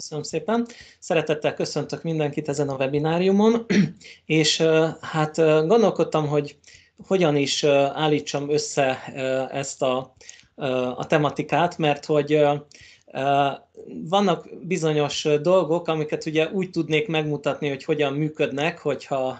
Köszönöm szépen. Szeretettel köszöntök mindenkit ezen a webináriumon, és hát gondolkodtam, hogy hogyan is állítsam össze ezt a, a tematikát, mert hogy vannak bizonyos dolgok, amiket ugye úgy tudnék megmutatni, hogy hogyan működnek, hogyha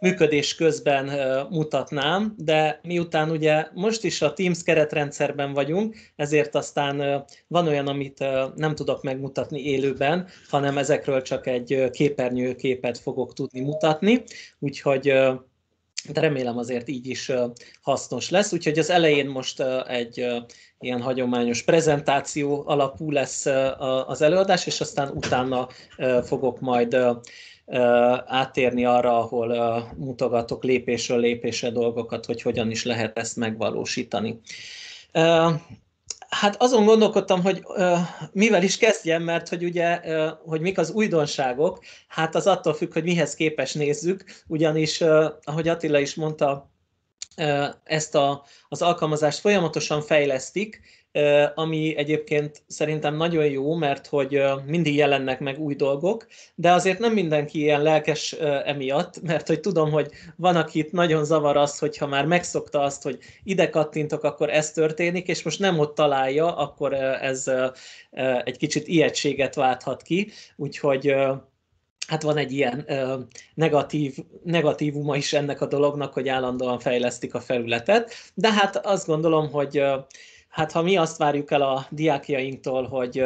működés közben mutatnám, de miután ugye most is a Teams keretrendszerben vagyunk, ezért aztán van olyan, amit nem tudok megmutatni élőben, hanem ezekről csak egy képernyőképet fogok tudni mutatni, úgyhogy de remélem azért így is hasznos lesz. Úgyhogy az elején most egy ilyen hagyományos prezentáció alapú lesz az előadás, és aztán utána fogok majd átérni arra, ahol mutogatok lépésről lépésre dolgokat, hogy hogyan is lehet ezt megvalósítani. Hát azon gondolkodtam, hogy ö, mivel is kezdjem, mert hogy ugye, ö, hogy mik az újdonságok, hát az attól függ, hogy mihez képes nézzük, ugyanis, ö, ahogy Attila is mondta, ezt a, az alkalmazást folyamatosan fejlesztik, ami egyébként szerintem nagyon jó, mert hogy mindig jelennek meg új dolgok, de azért nem mindenki ilyen lelkes emiatt, mert hogy tudom, hogy van, akit nagyon zavar az, hogyha már megszokta azt, hogy ide kattintok, akkor ez történik, és most nem ott találja, akkor ez egy kicsit ijegységet válthat ki, úgyhogy hát van egy ilyen negatív, negatívuma is ennek a dolognak, hogy állandóan fejlesztik a felületet, de hát azt gondolom, hogy Hát ha mi azt várjuk el a diákjainktól, hogy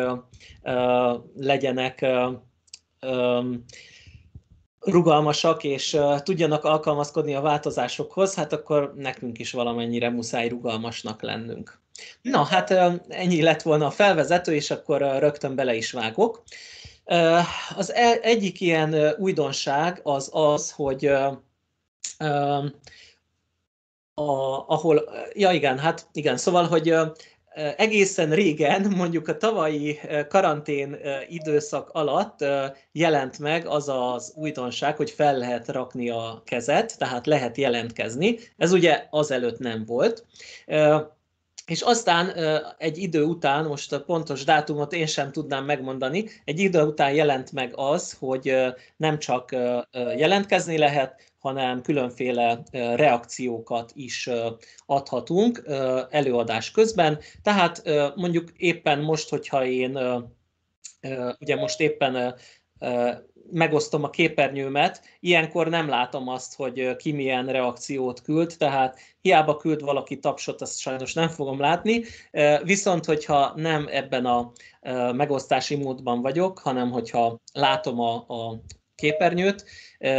uh, legyenek uh, rugalmasak és uh, tudjanak alkalmazkodni a változásokhoz, hát akkor nekünk is valamennyire muszáj rugalmasnak lennünk. Na, hát uh, ennyi lett volna a felvezető, és akkor uh, rögtön bele is vágok. Uh, az e, egyik ilyen újdonság az az, hogy uh, a, ahol, ja igen, hát igen, szóval, hogy egészen régen, mondjuk a tavalyi karantén időszak alatt jelent meg az az újdonság, hogy fel lehet rakni a kezet, tehát lehet jelentkezni. Ez ugye azelőtt nem volt. És aztán egy idő után, most a pontos dátumot én sem tudnám megmondani, egy idő után jelent meg az, hogy nem csak jelentkezni lehet, hanem különféle reakciókat is adhatunk előadás közben. Tehát mondjuk éppen most, hogyha én, ugye most éppen megosztom a képernyőmet, ilyenkor nem látom azt, hogy ki milyen reakciót küld, tehát hiába küld valaki tapsot, azt sajnos nem fogom látni, viszont hogyha nem ebben a megosztási módban vagyok, hanem hogyha látom a, a képernyőt,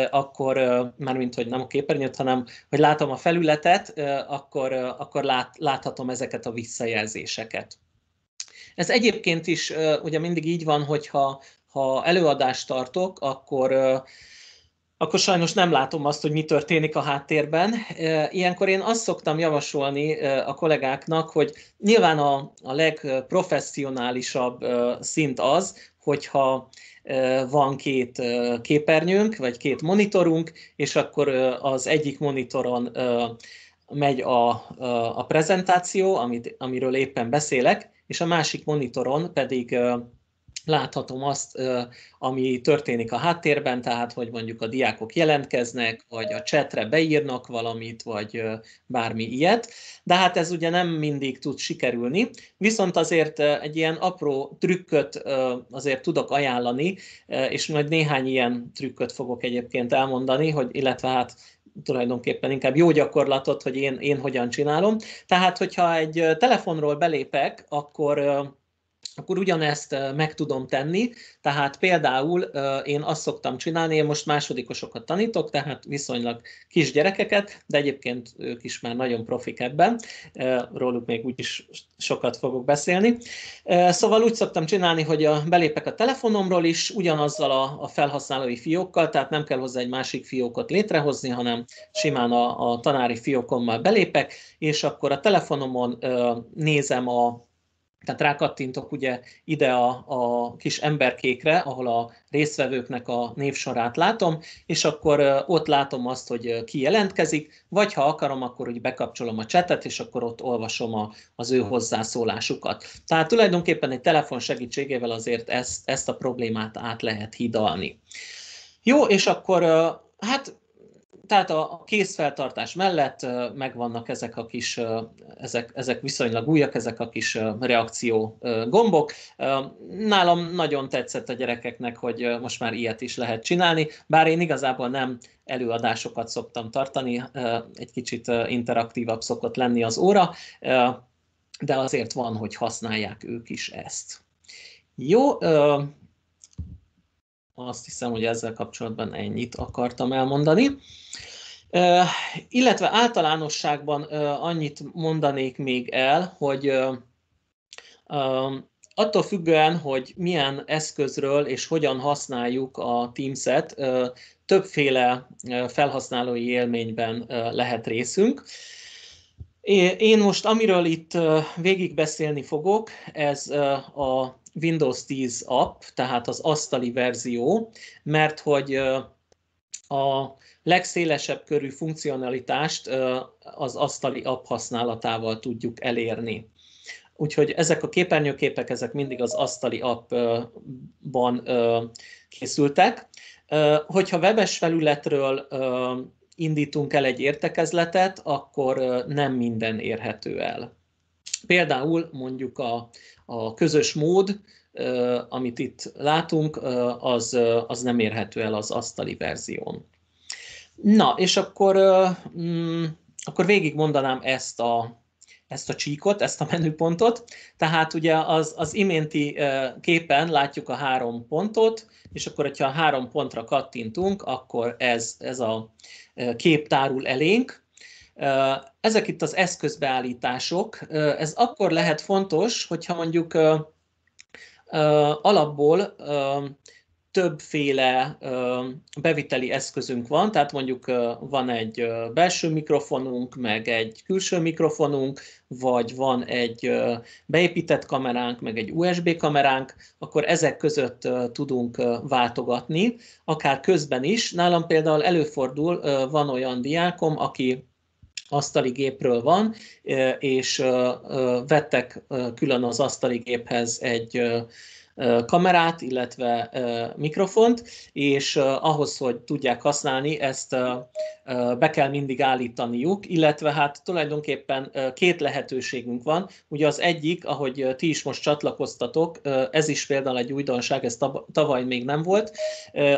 akkor már mint hogy nem a képernyőt, hanem hogy látom a felületet, akkor, akkor lát, láthatom ezeket a visszajelzéseket. Ez egyébként is ugye mindig így van, hogyha ha előadást tartok, akkor akkor sajnos nem látom azt, hogy mi történik a háttérben. Ilyenkor én azt szoktam javasolni a kollégáknak, hogy nyilván a, a legprofessionálisabb szint az, hogyha van két képernyőnk, vagy két monitorunk, és akkor az egyik monitoron megy a, a prezentáció, amit, amiről éppen beszélek, és a másik monitoron pedig láthatom azt, ami történik a háttérben, tehát hogy mondjuk a diákok jelentkeznek, vagy a csetre beírnak valamit, vagy bármi ilyet, de hát ez ugye nem mindig tud sikerülni, viszont azért egy ilyen apró trükköt azért tudok ajánlani, és majd néhány ilyen trükköt fogok egyébként elmondani, hogy illetve hát tulajdonképpen inkább jó gyakorlatot, hogy én, én hogyan csinálom. Tehát, hogyha egy telefonról belépek, akkor akkor ugyanezt meg tudom tenni. Tehát például én azt szoktam csinálni, én most másodikosokat tanítok, tehát viszonylag kis gyerekeket, de egyébként ők is már nagyon profik ebben, róluk még úgyis sokat fogok beszélni. Szóval úgy szoktam csinálni, hogy a, belépek a telefonomról is, ugyanazzal a, a felhasználói fiókkal, tehát nem kell hozzá egy másik fiókot létrehozni, hanem simán a, a tanári fiókommal belépek, és akkor a telefonomon nézem a tehát rákattintok ugye ide a, a kis emberkékre, ahol a résztvevőknek a névsorát látom, és akkor ott látom azt, hogy ki jelentkezik, vagy ha akarom, akkor úgy bekapcsolom a csetet, és akkor ott olvasom a, az ő hozzászólásukat. Tehát tulajdonképpen egy telefon segítségével azért ezt, ezt a problémát át lehet hidalni. Jó, és akkor hát tehát a készfeltartás mellett megvannak ezek a kis, ezek, ezek viszonylag újak, ezek a kis reakció gombok. Nálam nagyon tetszett a gyerekeknek, hogy most már ilyet is lehet csinálni, bár én igazából nem előadásokat szoktam tartani, egy kicsit interaktívabb szokott lenni az óra, de azért van, hogy használják ők is ezt. Jó, azt hiszem, hogy ezzel kapcsolatban ennyit akartam elmondani. Illetve általánosságban annyit mondanék még el, hogy attól függően, hogy milyen eszközről és hogyan használjuk a Teams-et, többféle felhasználói élményben lehet részünk. Én most, amiről itt végigbeszélni fogok, ez a Windows 10 app, tehát az asztali verzió, mert hogy a legszélesebb körű funkcionalitást az asztali app használatával tudjuk elérni. Úgyhogy ezek a képernyőképek, ezek mindig az asztali appban készültek. Hogyha webes felületről indítunk el egy értekezletet, akkor nem minden érhető el. Például mondjuk a a közös mód, amit itt látunk, az, az nem érhető el az asztali verzión. Na, és akkor, mm, akkor végigmondanám ezt a, ezt a csíkot, ezt a menüpontot. Tehát ugye az, az iménti képen látjuk a három pontot, és akkor, hogyha a három pontra kattintunk, akkor ez, ez a kép tárul elénk, ezek itt az eszközbeállítások. Ez akkor lehet fontos, hogyha mondjuk alapból többféle beviteli eszközünk van, tehát mondjuk van egy belső mikrofonunk, meg egy külső mikrofonunk, vagy van egy beépített kameránk, meg egy USB kameránk, akkor ezek között tudunk váltogatni, akár közben is. Nálam például előfordul, van olyan diákom, aki asztali gépről van, és vettek külön az asztali géphez egy kamerát, illetve mikrofont, és ahhoz, hogy tudják használni, ezt be kell mindig állítaniuk, illetve hát tulajdonképpen két lehetőségünk van. Ugye az egyik, ahogy ti is most csatlakoztatok, ez is például egy újdonság, ez tavaly még nem volt,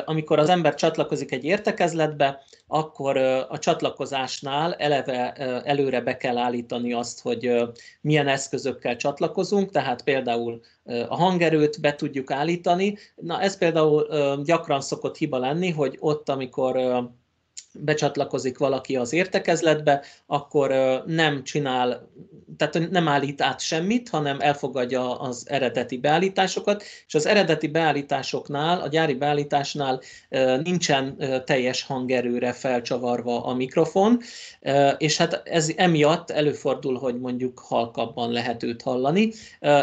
amikor az ember csatlakozik egy értekezletbe, akkor a csatlakozásnál eleve előre be kell állítani azt, hogy milyen eszközökkel csatlakozunk, tehát például a hangerőt be tudjuk állítani. Na ez például gyakran szokott hiba lenni, hogy ott, amikor becsatlakozik valaki az értekezletbe, akkor nem csinál, tehát nem állít át semmit, hanem elfogadja az eredeti beállításokat, és az eredeti beállításoknál, a gyári beállításnál nincsen teljes hangerőre felcsavarva a mikrofon, és hát ez emiatt előfordul, hogy mondjuk halkabban lehet őt hallani.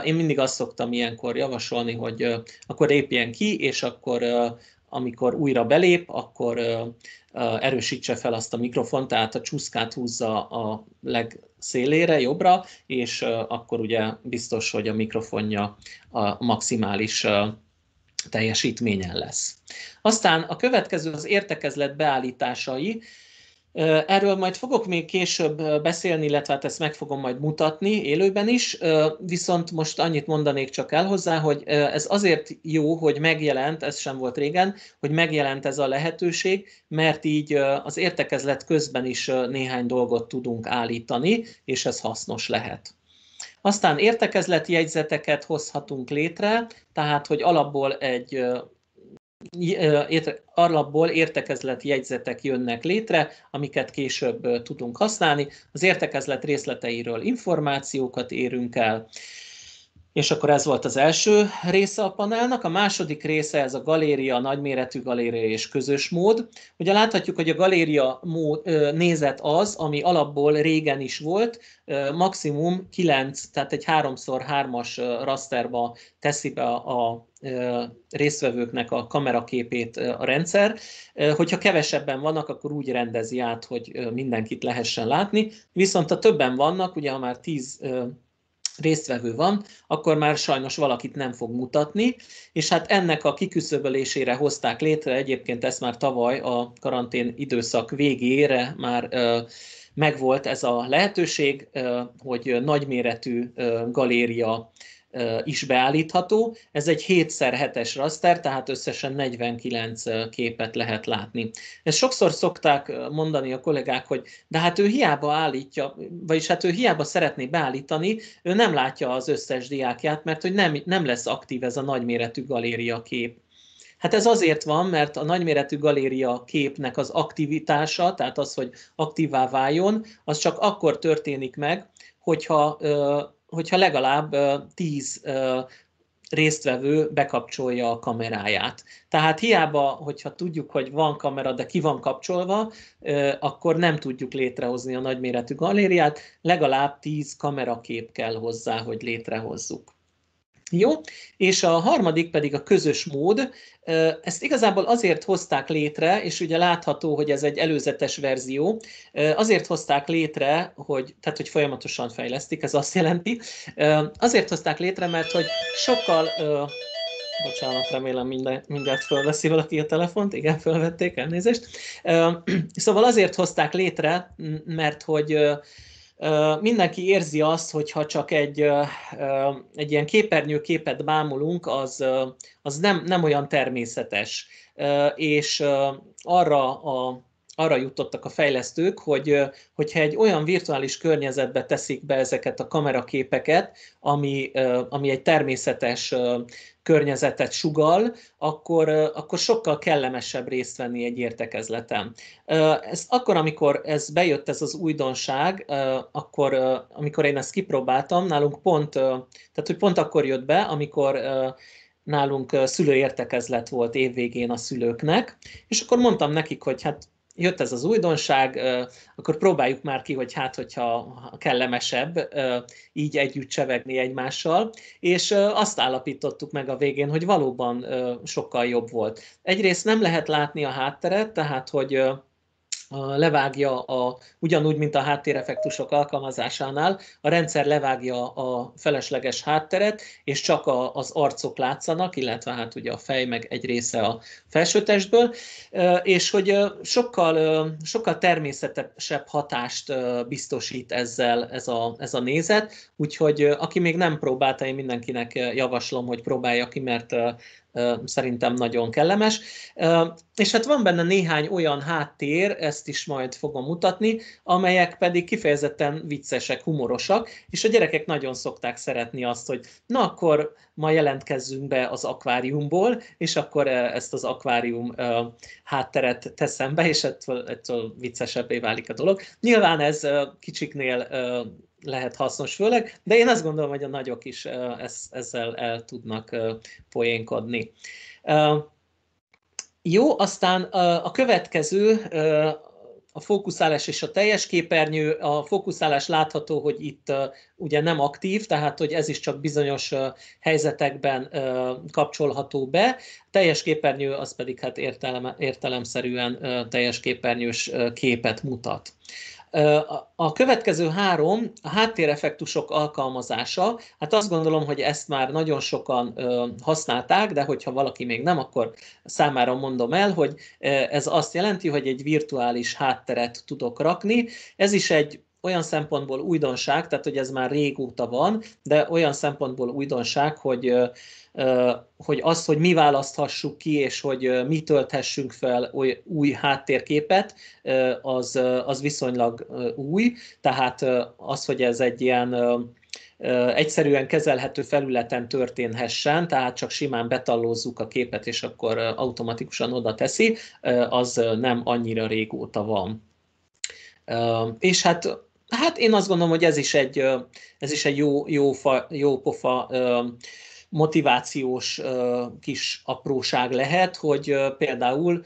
Én mindig azt szoktam ilyenkor javasolni, hogy akkor épjen ki, és akkor amikor újra belép, akkor erősítse fel azt a mikrofont, tehát a csúszkát húzza a legszélére, jobbra, és akkor ugye biztos, hogy a mikrofonja a maximális teljesítményen lesz. Aztán a következő az értekezlet beállításai. Erről majd fogok még később beszélni, illetve hát ezt meg fogom majd mutatni élőben is, viszont most annyit mondanék csak el hozzá, hogy ez azért jó, hogy megjelent, ez sem volt régen, hogy megjelent ez a lehetőség, mert így az értekezlet közben is néhány dolgot tudunk állítani, és ez hasznos lehet. Aztán értekezleti jegyzeteket hozhatunk létre, tehát hogy alapból egy alapból értekezleti jegyzetek jönnek létre, amiket később tudunk használni. Az értekezlet részleteiről információkat érünk el, és akkor ez volt az első része a panelnak, a második része ez a galéria, nagyméretű galéria és közös mód. Ugye láthatjuk, hogy a galéria mód, nézet az, ami alapból régen is volt, maximum 9, tehát egy 3x3-as rasterba teszi be a résztvevőknek a kameraképét a rendszer. Hogyha kevesebben vannak, akkor úgy rendezi át, hogy mindenkit lehessen látni. Viszont ha többen vannak, ugye ha már 10 résztvevő van, akkor már sajnos valakit nem fog mutatni, és hát ennek a kiküszöbölésére hozták létre, egyébként ez már tavaly a karantén időszak végére már megvolt ez a lehetőség, hogy nagyméretű galéria is beállítható. Ez egy 7x7-es raster, tehát összesen 49 képet lehet látni. Ezt sokszor szokták mondani a kollégák, hogy de hát ő hiába állítja, vagyis hát ő hiába szeretné beállítani, ő nem látja az összes diákját, mert hogy nem, nem lesz aktív ez a nagyméretű galéria kép. Hát ez azért van, mert a nagyméretű galéria képnek az aktivitása, tehát az, hogy aktívá váljon, az csak akkor történik meg, hogyha hogyha legalább tíz résztvevő bekapcsolja a kameráját. Tehát hiába, hogyha tudjuk, hogy van kamera, de ki van kapcsolva, akkor nem tudjuk létrehozni a nagyméretű galériát, legalább tíz kamerakép kell hozzá, hogy létrehozzuk. Jó, és a harmadik pedig a közös mód. Ezt igazából azért hozták létre, és ugye látható, hogy ez egy előzetes verzió, azért hozták létre, hogy, tehát hogy folyamatosan fejlesztik, ez azt jelenti, azért hozták létre, mert hogy sokkal, bocsánat, remélem minden, mindent fölveszi valaki a telefont, igen, fölvették, elnézést. Szóval azért hozták létre, mert hogy mindenki érzi azt, hogy ha csak egy, egy ilyen képernyőképet bámulunk, az, az nem, nem olyan természetes. És arra, a, arra jutottak a fejlesztők, hogy hogyha egy olyan virtuális környezetbe teszik be ezeket a kameraképeket, ami, ami egy természetes környezetet sugal, akkor, akkor sokkal kellemesebb részt venni egy értekezleten. Ez akkor, amikor ez bejött ez az újdonság, akkor amikor én ezt kipróbáltam, nálunk pont, tehát hogy pont akkor jött be, amikor nálunk szülőértekezlet volt évvégén a szülőknek, és akkor mondtam nekik, hogy hát jött ez az újdonság, akkor próbáljuk már ki, hogy hát, hogyha kellemesebb így együtt csevegni egymással, és azt állapítottuk meg a végén, hogy valóban sokkal jobb volt. Egyrészt nem lehet látni a hátteret, tehát hogy levágja a, ugyanúgy, mint a háttéreffektusok alkalmazásánál, a rendszer levágja a felesleges hátteret, és csak a, az arcok látszanak, illetve hát ugye a fej meg egy része a felsőtestből, és hogy sokkal, sokkal természetesebb hatást biztosít ezzel ez a, ez a nézet, úgyhogy aki még nem próbálta, én mindenkinek javaslom, hogy próbálja ki, mert szerintem nagyon kellemes. És hát van benne néhány olyan háttér, ezt is majd fogom mutatni, amelyek pedig kifejezetten viccesek, humorosak, és a gyerekek nagyon szokták szeretni azt, hogy na akkor ma jelentkezzünk be az akváriumból, és akkor ezt az akvárium hátteret teszem be, és ettől, ettől viccesebbé válik a dolog. Nyilván ez kicsiknél lehet hasznos főleg, de én azt gondolom, hogy a nagyok is ezzel el tudnak poénkodni. Jó, aztán a következő, a fókuszálás és a teljes képernyő. A fókuszálás látható, hogy itt ugye nem aktív, tehát hogy ez is csak bizonyos helyzetekben kapcsolható be. A teljes képernyő az pedig hát értelem, értelemszerűen teljes képernyős képet mutat. A következő három, a háttéreffektusok alkalmazása, hát azt gondolom, hogy ezt már nagyon sokan használták, de hogyha valaki még nem, akkor számára mondom el, hogy ez azt jelenti, hogy egy virtuális hátteret tudok rakni. Ez is egy olyan szempontból újdonság, tehát hogy ez már régóta van, de olyan szempontból újdonság, hogy hogy az, hogy mi választhassuk ki, és hogy mi tölthessünk fel új, új háttérképet, az, az viszonylag új, tehát az, hogy ez egy ilyen egyszerűen kezelhető felületen történhessen, tehát csak simán betallózzuk a képet, és akkor automatikusan oda teszi, az nem annyira régóta van. És hát, hát én azt gondolom, hogy ez is egy, ez is egy jó, jó, fa, jó pofa motivációs kis apróság lehet, hogy például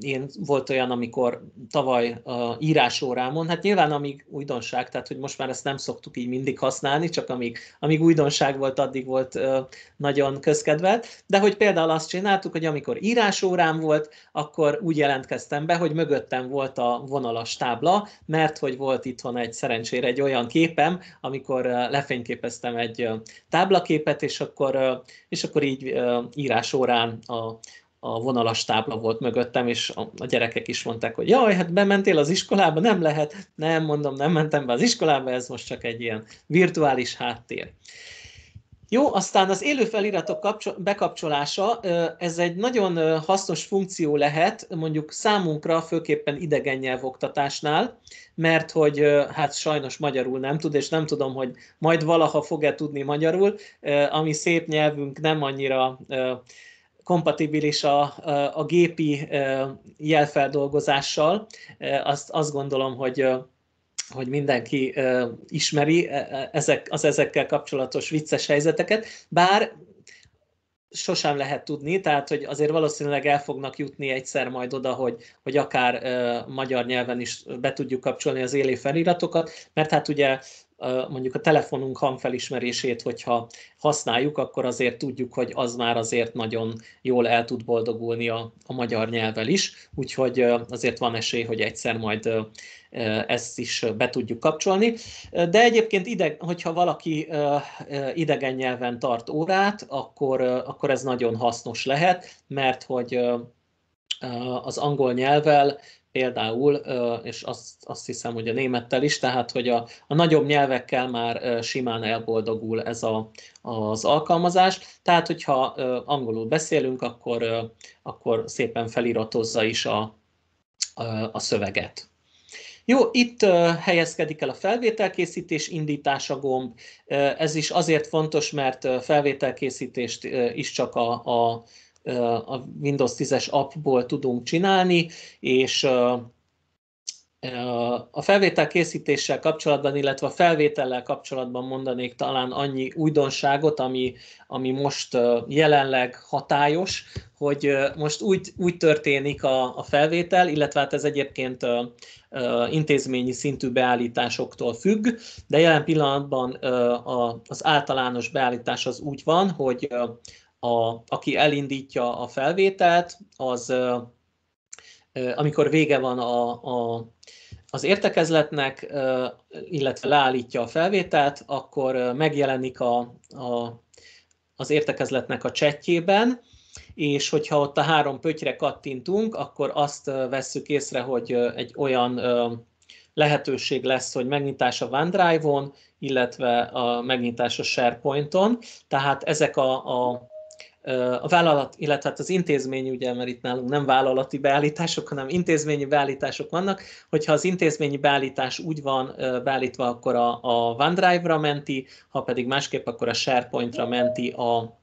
én volt olyan, amikor tavaly írásórámon, hát nyilván amíg újdonság, tehát hogy most már ezt nem szoktuk így mindig használni, csak amíg, amíg újdonság volt, addig volt nagyon közkedvelt, de hogy például azt csináltuk, hogy amikor írásórám volt, akkor úgy jelentkeztem be, hogy mögöttem volt a vonalas tábla, mert hogy volt itthon egy szerencsére egy olyan képem, amikor lefényképeztem egy táblaképet, és ott akkor, és akkor így írás órán a, a vonalas tábla volt mögöttem, és a, a gyerekek is mondták, hogy jaj, hát bementél az iskolába, nem lehet, nem, mondom, nem mentem be az iskolába, ez most csak egy ilyen virtuális háttér. Jó, aztán az élő feliratok bekapcsolása, ez egy nagyon hasznos funkció lehet, mondjuk számunkra, főképpen idegen nyelvoktatásnál, mert hogy hát sajnos magyarul nem tud, és nem tudom, hogy majd valaha fog-e tudni magyarul, ami szép nyelvünk nem annyira kompatibilis a, a gépi jelfeldolgozással, azt, azt gondolom, hogy hogy mindenki ismeri e, e, ezek, az ezekkel kapcsolatos vicces helyzeteket, bár sosem lehet tudni, tehát hogy azért valószínűleg el fognak jutni egyszer majd oda, hogy, hogy akár uh, magyar nyelven is be tudjuk kapcsolni az élő feliratokat, mert hát ugye mondjuk a telefonunk hangfelismerését, hogyha használjuk, akkor azért tudjuk, hogy az már azért nagyon jól el tud boldogulni a, a magyar nyelvel is, úgyhogy azért van esély, hogy egyszer majd ezt is be tudjuk kapcsolni. De egyébként, ide, hogyha valaki idegen nyelven tart órát, akkor, akkor ez nagyon hasznos lehet, mert hogy az angol nyelvvel például, és azt, azt hiszem, hogy a némettel is, tehát hogy a, a nagyobb nyelvekkel már simán elboldogul ez a, az alkalmazás, tehát hogyha angolul beszélünk, akkor, akkor szépen feliratozza is a, a, a szöveget. Jó, itt helyezkedik el a felvételkészítés indítása gomb. Ez is azért fontos, mert felvételkészítést is csak a, a a Windows 10-es appból tudunk csinálni, és a felvétel készítéssel kapcsolatban, illetve a felvétellel kapcsolatban mondanék talán annyi újdonságot, ami, ami most jelenleg hatályos, hogy most úgy, úgy történik a, a felvétel, illetve hát ez egyébként a, a intézményi szintű beállításoktól függ, de jelen pillanatban a, az általános beállítás az úgy van, hogy a, aki elindítja a felvételt, az amikor vége van a, a, az értekezletnek, illetve leállítja a felvételt, akkor megjelenik a, a, az értekezletnek a csetjében, és hogyha ott a három pöttyre kattintunk, akkor azt vesszük észre, hogy egy olyan lehetőség lesz, hogy megnyitás a OneDrive-on, illetve a megnyitás a SharePoint-on, tehát ezek a, a a vállalat, illetve hát az intézmény, ugye, mert itt nálunk nem vállalati beállítások, hanem intézményi beállítások vannak, hogyha az intézményi beállítás úgy van beállítva, akkor a, a OneDrive-ra menti, ha pedig másképp, akkor a SharePoint-ra menti a,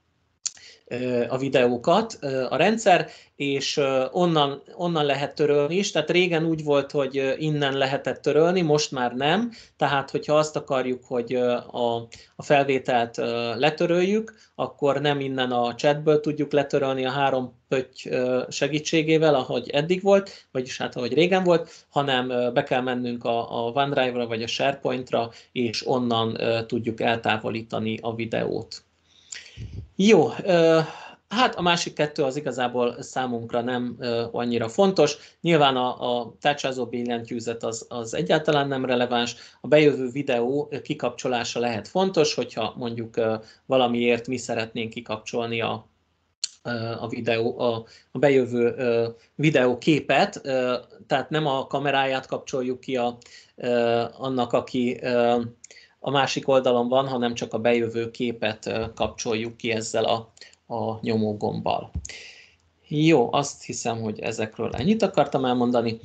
a videókat a rendszer, és onnan, onnan lehet törölni is. Tehát régen úgy volt, hogy innen lehetett törölni, most már nem. Tehát, hogyha azt akarjuk, hogy a, a felvételt letöröljük, akkor nem innen a chatből tudjuk letörölni a három pötty segítségével, ahogy eddig volt, vagyis hát ahogy régen volt, hanem be kell mennünk a, a OneDrive-ra vagy a SharePoint-ra, és onnan tudjuk eltávolítani a videót. Jó, hát a másik kettő az igazából számunkra nem annyira fontos. Nyilván a, a tárcsázó billentyűzet az, az egyáltalán nem releváns. A bejövő videó kikapcsolása lehet fontos, hogyha mondjuk valamiért mi szeretnénk kikapcsolni a, a, videó, a, a bejövő videóképet, tehát nem a kameráját kapcsoljuk ki a, annak, aki a másik oldalon van, hanem csak a bejövő képet kapcsoljuk ki ezzel a, a nyomógombbal. Jó, azt hiszem, hogy ezekről ennyit akartam elmondani.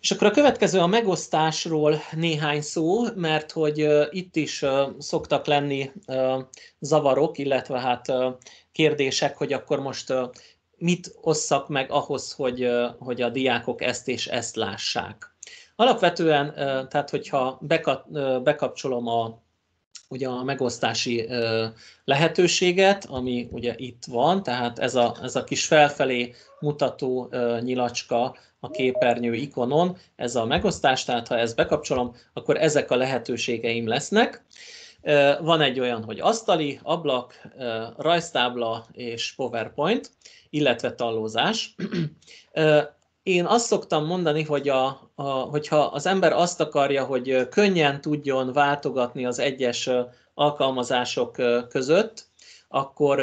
És akkor a következő a megosztásról néhány szó, mert hogy itt is szoktak lenni zavarok, illetve hát kérdések, hogy akkor most mit osszak meg ahhoz, hogy, hogy a diákok ezt és ezt lássák. Alapvetően, tehát hogyha bekapcsolom a, ugye a megosztási lehetőséget, ami ugye itt van, tehát ez a, ez a kis felfelé mutató nyilacska a képernyő ikonon, ez a megosztás, tehát ha ezt bekapcsolom, akkor ezek a lehetőségeim lesznek. Van egy olyan, hogy asztali, ablak, rajztábla és PowerPoint, illetve tallózás. Én azt szoktam mondani, hogy a, a, hogyha az ember azt akarja, hogy könnyen tudjon váltogatni az egyes alkalmazások között, akkor,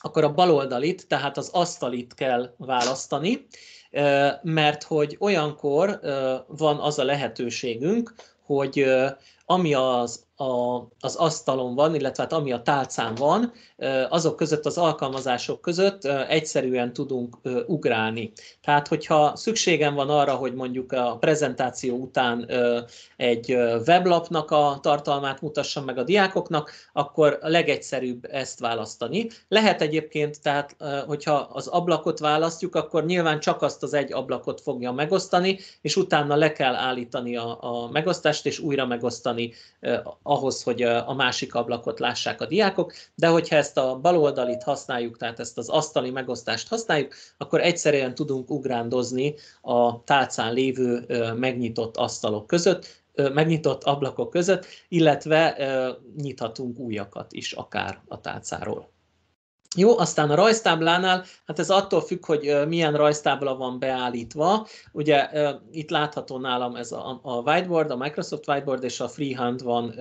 akkor a baloldalit, tehát az asztalit kell választani, mert hogy olyankor van az a lehetőségünk, hogy ami az a, az asztalon van, illetve hát ami a tálcán van, azok között, az alkalmazások között egyszerűen tudunk ugrálni. Tehát, hogyha szükségem van arra, hogy mondjuk a prezentáció után egy weblapnak a tartalmát mutassam meg a diákoknak, akkor a legegyszerűbb ezt választani. Lehet egyébként, tehát hogyha az ablakot választjuk, akkor nyilván csak azt az egy ablakot fogja megosztani, és utána le kell állítani a, a megosztást, és újra megosztani ahhoz, hogy a másik ablakot lássák a diákok, de hogyha ezt a baloldalit használjuk, tehát ezt az asztali megosztást használjuk, akkor egyszerűen tudunk ugrándozni a tálcán lévő megnyitott asztalok között, megnyitott ablakok között, illetve nyithatunk újakat is akár a tálcáról. Jó, aztán a rajztáblánál, hát ez attól függ, hogy milyen rajztábla van beállítva. Ugye itt látható nálam ez a, a whiteboard, a Microsoft whiteboard és a freehand van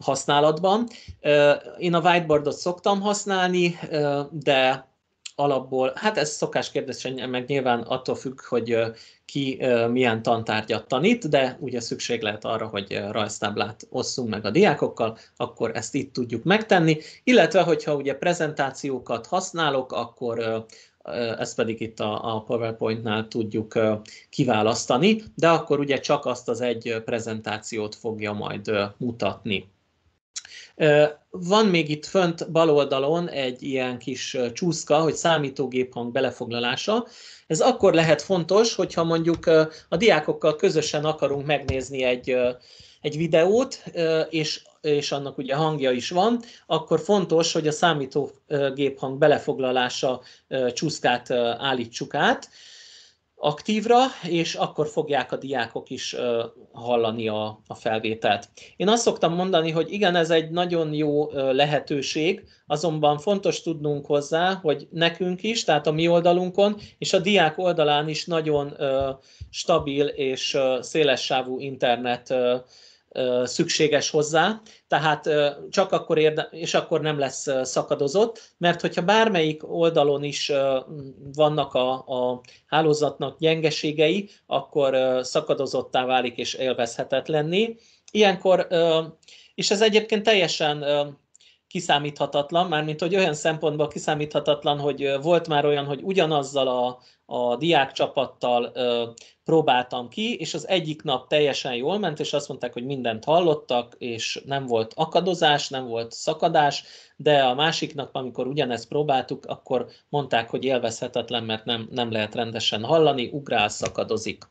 használatban. Én a whiteboardot szoktam használni, de alapból, hát ez szokás kérdés, meg nyilván attól függ, hogy ki milyen tantárgyat tanít, de ugye szükség lehet arra, hogy rajztáblát osszunk meg a diákokkal, akkor ezt itt tudjuk megtenni, illetve hogyha ugye prezentációkat használok, akkor ezt pedig itt a PowerPoint-nál tudjuk kiválasztani, de akkor ugye csak azt az egy prezentációt fogja majd mutatni. Van még itt fönt bal oldalon egy ilyen kis csúszka, hogy számítógép hang belefoglalása. Ez akkor lehet fontos, hogyha mondjuk a diákokkal közösen akarunk megnézni egy, egy videót, és, és annak ugye hangja is van, akkor fontos, hogy a számítógép hang belefoglalása csúszkát állítsuk át aktívra, és akkor fogják a diákok is hallani a, a felvételt. Én azt szoktam mondani, hogy igen, ez egy nagyon jó lehetőség, azonban fontos tudnunk hozzá, hogy nekünk is, tehát a mi oldalunkon, és a diák oldalán is nagyon stabil és szélessávú internet szükséges hozzá, tehát csak akkor érde, és akkor nem lesz szakadozott, mert hogyha bármelyik oldalon is vannak a, a hálózatnak gyengeségei, akkor szakadozottá válik és élvezhetetlenné. Ilyenkor, és ez egyébként teljesen kiszámíthatatlan, mármint hogy olyan szempontból kiszámíthatatlan, hogy volt már olyan, hogy ugyanazzal a a diákcsapattal ö, próbáltam ki, és az egyik nap teljesen jól ment, és azt mondták, hogy mindent hallottak, és nem volt akadozás, nem volt szakadás, de a másik nap, amikor ugyanezt próbáltuk, akkor mondták, hogy élvezhetetlen, mert nem, nem lehet rendesen hallani, ugrál, szakadozik.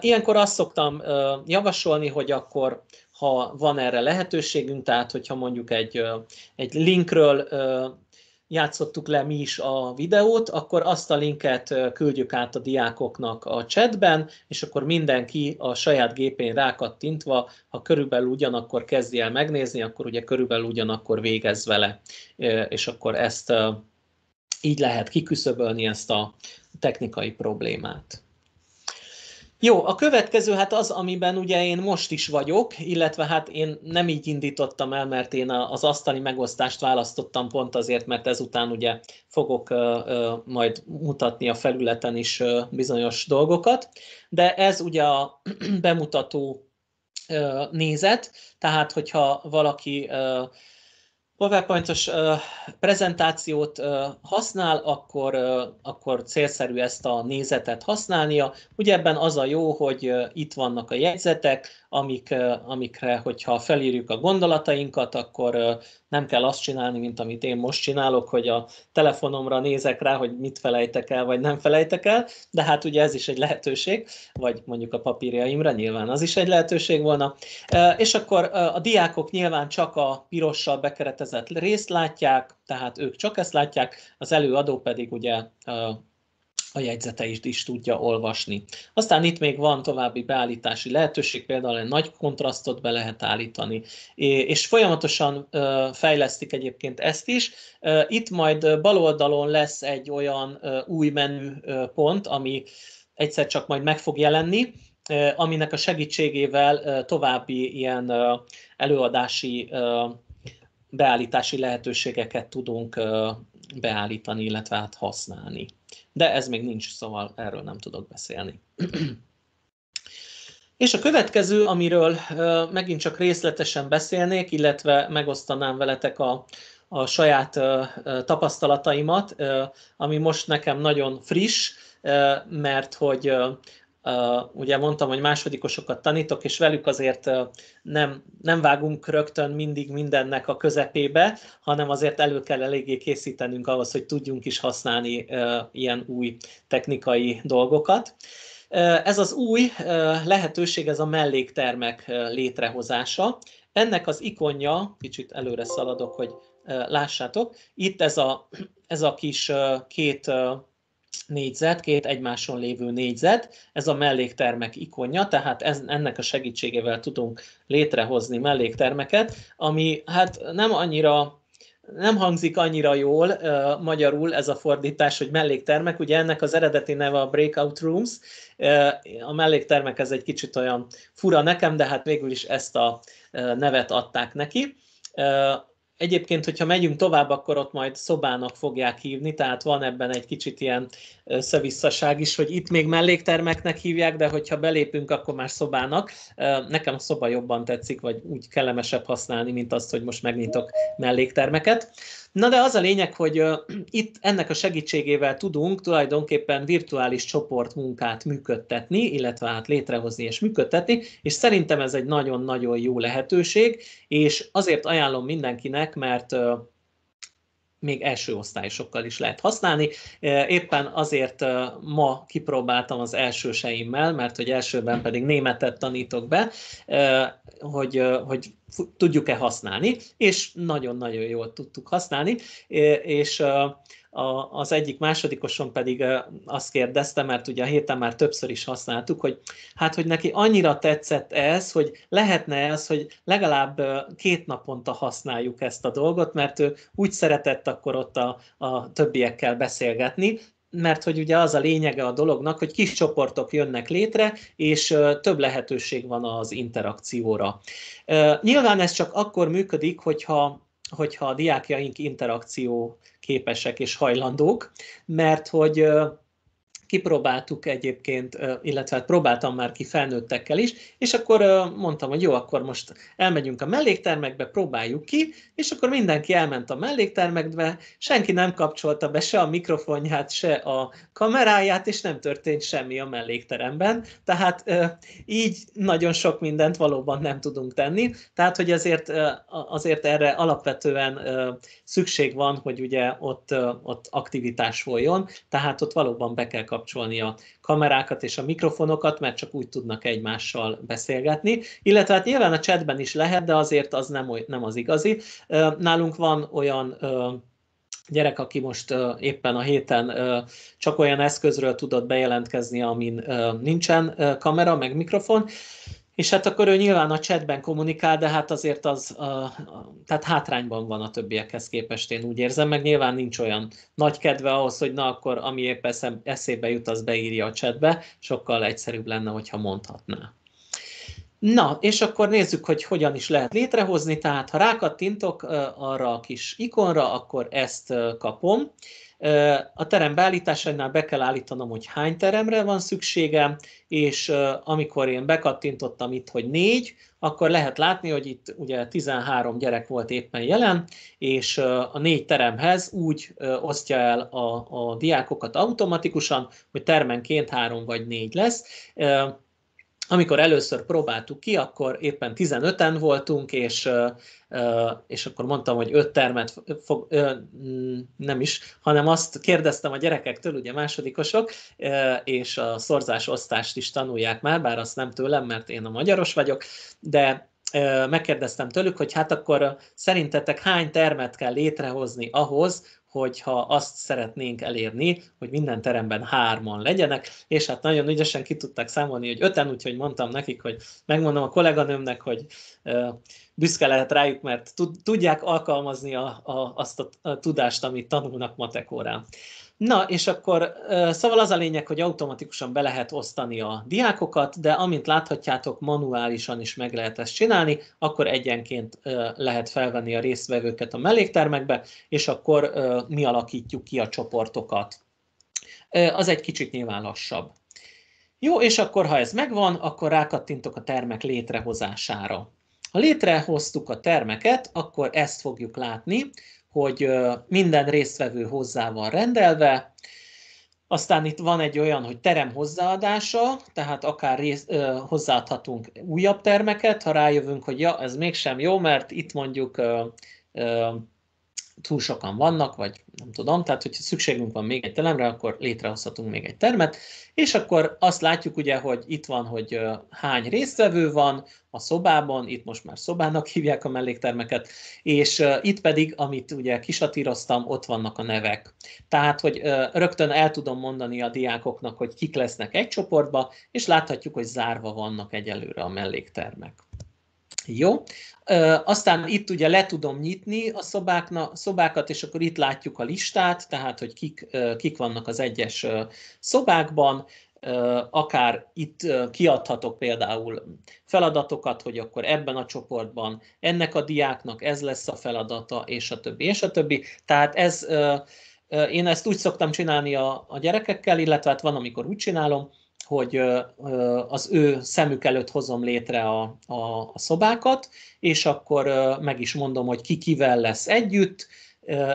Ilyenkor azt szoktam javasolni, hogy akkor ha van erre lehetőségünk, tehát hogyha mondjuk egy, egy linkről játszottuk le mi is a videót, akkor azt a linket küldjük át a diákoknak a chatben, és akkor mindenki a saját gépén rákattintva, ha körülbelül ugyanakkor kezdi el megnézni, akkor ugye körülbelül ugyanakkor végez vele, és akkor ezt így lehet kiküszöbölni ezt a technikai problémát. Jó, a következő hát az, amiben ugye én most is vagyok, illetve hát én nem így indítottam el, mert én az asztali megosztást választottam pont azért, mert ezután ugye fogok majd mutatni a felületen is bizonyos dolgokat, de ez ugye a bemutató nézet, tehát hogyha valaki PowerPointos uh, prezentációt uh, használ, akkor, uh, akkor célszerű ezt a nézetet használnia. Ugye ebben az a jó, hogy itt vannak a jegyzetek, amik, amikre, hogyha felírjuk a gondolatainkat, akkor nem kell azt csinálni, mint amit én most csinálok, hogy a telefonomra nézek rá, hogy mit felejtek el, vagy nem felejtek el, de hát ugye ez is egy lehetőség, vagy mondjuk a papírjaimra nyilván az is egy lehetőség volna. És akkor a diákok nyilván csak a pirossal bekeretezett szervezett részt látják, tehát ők csak ezt látják, az előadó pedig ugye a jegyzeteit is tudja olvasni. Aztán itt még van további beállítási lehetőség, például egy nagy kontrasztot be lehet állítani, és folyamatosan fejlesztik egyébként ezt is. Itt majd bal oldalon lesz egy olyan új menüpont, ami egyszer csak majd meg fog jelenni, aminek a segítségével további ilyen előadási beállítási lehetőségeket tudunk beállítani, illetve hát használni. De ez még nincs, szóval erről nem tudok beszélni. És a következő, amiről megint csak részletesen beszélnék, illetve megosztanám veletek a, a saját tapasztalataimat, ami most nekem nagyon friss, mert hogy ugye mondtam, hogy másodikosokat tanítok, és velük azért nem, nem vágunk rögtön mindig mindennek a közepébe, hanem azért elő kell eléggé készítenünk ahhoz, hogy tudjunk is használni ilyen új technikai dolgokat. Ez az új lehetőség, ez a melléktermek létrehozása. Ennek az ikonja, kicsit előre szaladok, hogy lássátok, itt ez a, ez a kis két négyzet, két egymáson lévő négyzet, ez a melléktermek ikonja, tehát ez, ennek a segítségével tudunk létrehozni melléktermeket, ami hát nem annyira nem hangzik annyira jól uh, magyarul ez a fordítás, hogy melléktermek. Ugye ennek az eredeti neve a Breakout Rooms. Uh, a melléktermek ez egy kicsit olyan fura nekem, de hát végül is ezt a uh, nevet adták neki. Egyébként, hogyha megyünk tovább, akkor ott majd szobának fogják hívni, tehát van ebben egy kicsit ilyen összevisszaság is, hogy itt még melléktermeknek hívják, de hogyha belépünk, akkor már szobának. Nekem a szoba jobban tetszik, vagy úgy kellemesebb használni, mint azt, hogy most megnyitok melléktermeket. Na de az a lényeg, hogy itt ennek a segítségével tudunk tulajdonképpen virtuális csoportmunkát működtetni, illetve hát létrehozni és működtetni, és szerintem ez egy nagyon-nagyon jó lehetőség, és azért ajánlom mindenkinek, mert még első osztályosokkal is lehet használni. Éppen azért ma kipróbáltam az elsőseimmel, mert hogy elsőben pedig németet tanítok be, hogy, hogy tudjuk-e használni, és nagyon-nagyon jól tudtuk használni, és az egyik másodikoson pedig azt kérdezte, mert ugye a héten már többször is használtuk, hogy hát, hogy neki annyira tetszett ez, hogy lehetne ez, hogy legalább két naponta használjuk ezt a dolgot, mert ő úgy szeretett akkor ott a, a többiekkel beszélgetni, mert hogy ugye az a lényege a dolognak, hogy kis csoportok jönnek létre, és több lehetőség van az interakcióra. Nyilván ez csak akkor működik, hogyha hogyha a diákjaink interakció képesek és hajlandók, mert hogy kipróbáltuk egyébként, illetve hát próbáltam már ki felnőttekkel is, és akkor mondtam, hogy jó, akkor most elmegyünk a melléktermekbe, próbáljuk ki, és akkor mindenki elment a melléktermekbe, senki nem kapcsolta be se a mikrofonját, se a kameráját, és nem történt semmi a mellékteremben, tehát így nagyon sok mindent valóban nem tudunk tenni, tehát hogy azért, azért erre alapvetően szükség van, hogy ugye ott, ott aktivitás folyjon, tehát ott valóban be kell kapcsolni kikapcsolni a kamerákat és a mikrofonokat, mert csak úgy tudnak egymással beszélgetni. Illetve hát nyilván a chatben is lehet, de azért az nem, nem az igazi. Nálunk van olyan gyerek, aki most éppen a héten csak olyan eszközről tudott bejelentkezni, amin nincsen kamera, meg mikrofon, és hát akkor ő nyilván a chatben kommunikál, de hát azért az, a, a, tehát hátrányban van a többiekhez képest, én úgy érzem, meg nyilván nincs olyan nagy kedve ahhoz, hogy na akkor ami épp eszem, eszébe jut, az beírja a chatbe, sokkal egyszerűbb lenne, hogyha mondhatná. Na, és akkor nézzük, hogy hogyan is lehet létrehozni, tehát ha rákattintok arra a kis ikonra, akkor ezt kapom, a terem beállításainál be kell állítanom, hogy hány teremre van szükségem, és amikor én bekattintottam itt, hogy négy, akkor lehet látni, hogy itt ugye 13 gyerek volt éppen jelen, és a négy teremhez úgy osztja el a, a diákokat automatikusan, hogy termenként három vagy négy lesz amikor először próbáltuk ki, akkor éppen 15-en voltunk, és, és akkor mondtam, hogy öt termet fog, mm, nem is, hanem azt kérdeztem a gyerekektől, ugye másodikosok, és a szorzás osztást is tanulják már, bár azt nem tőlem, mert én a magyaros vagyok, de megkérdeztem tőlük, hogy hát akkor szerintetek hány termet kell létrehozni ahhoz, hogyha azt szeretnénk elérni, hogy minden teremben hárman legyenek, és hát nagyon ügyesen ki tudták számolni, hogy öten, úgyhogy mondtam nekik, hogy megmondom a kolléganőmnek, hogy büszke lehet rájuk, mert tudják alkalmazni a, a, azt a tudást, amit tanulnak matekórán. Na, és akkor szóval az a lényeg, hogy automatikusan be lehet osztani a diákokat, de amint láthatjátok, manuálisan is meg lehet ezt csinálni, akkor egyenként lehet felvenni a résztvevőket a melléktermekbe, és akkor mi alakítjuk ki a csoportokat. Az egy kicsit nyilván lassabb. Jó, és akkor ha ez megvan, akkor rákattintok a termek létrehozására. Ha létrehoztuk a termeket, akkor ezt fogjuk látni, hogy minden résztvevő hozzá van rendelve, aztán itt van egy olyan, hogy terem hozzáadása, tehát akár rész, ö, hozzáadhatunk újabb termeket, ha rájövünk, hogy ja, ez mégsem jó, mert itt mondjuk ö, ö, túl sokan vannak, vagy nem tudom, tehát hogyha szükségünk van még egy telemre, akkor létrehozhatunk még egy termet, és akkor azt látjuk ugye, hogy itt van, hogy hány résztvevő van a szobában, itt most már szobának hívják a melléktermeket, és itt pedig, amit ugye kisatíroztam, ott vannak a nevek. Tehát, hogy rögtön el tudom mondani a diákoknak, hogy kik lesznek egy csoportba, és láthatjuk, hogy zárva vannak egyelőre a melléktermek. Jó, aztán itt ugye le tudom nyitni a szobákna, szobákat, és akkor itt látjuk a listát, tehát hogy kik, kik vannak az egyes szobákban, akár itt kiadhatok például feladatokat, hogy akkor ebben a csoportban ennek a diáknak ez lesz a feladata, és a többi, és a többi. Tehát ez, én ezt úgy szoktam csinálni a, a gyerekekkel, illetve hát van, amikor úgy csinálom, hogy az ő szemük előtt hozom létre a, a, a szobákat, és akkor meg is mondom, hogy ki kivel lesz együtt,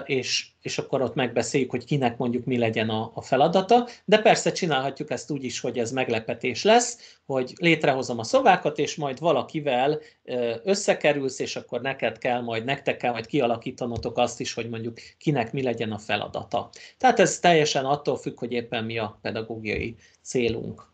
és, és akkor ott megbeszéljük, hogy kinek mondjuk mi legyen a, a feladata, de persze csinálhatjuk ezt úgy is, hogy ez meglepetés lesz, hogy létrehozom a szobákat, és majd valakivel összekerülsz, és akkor neked kell majd, nektek kell majd kialakítanotok azt is, hogy mondjuk kinek mi legyen a feladata. Tehát ez teljesen attól függ, hogy éppen mi a pedagógiai célunk.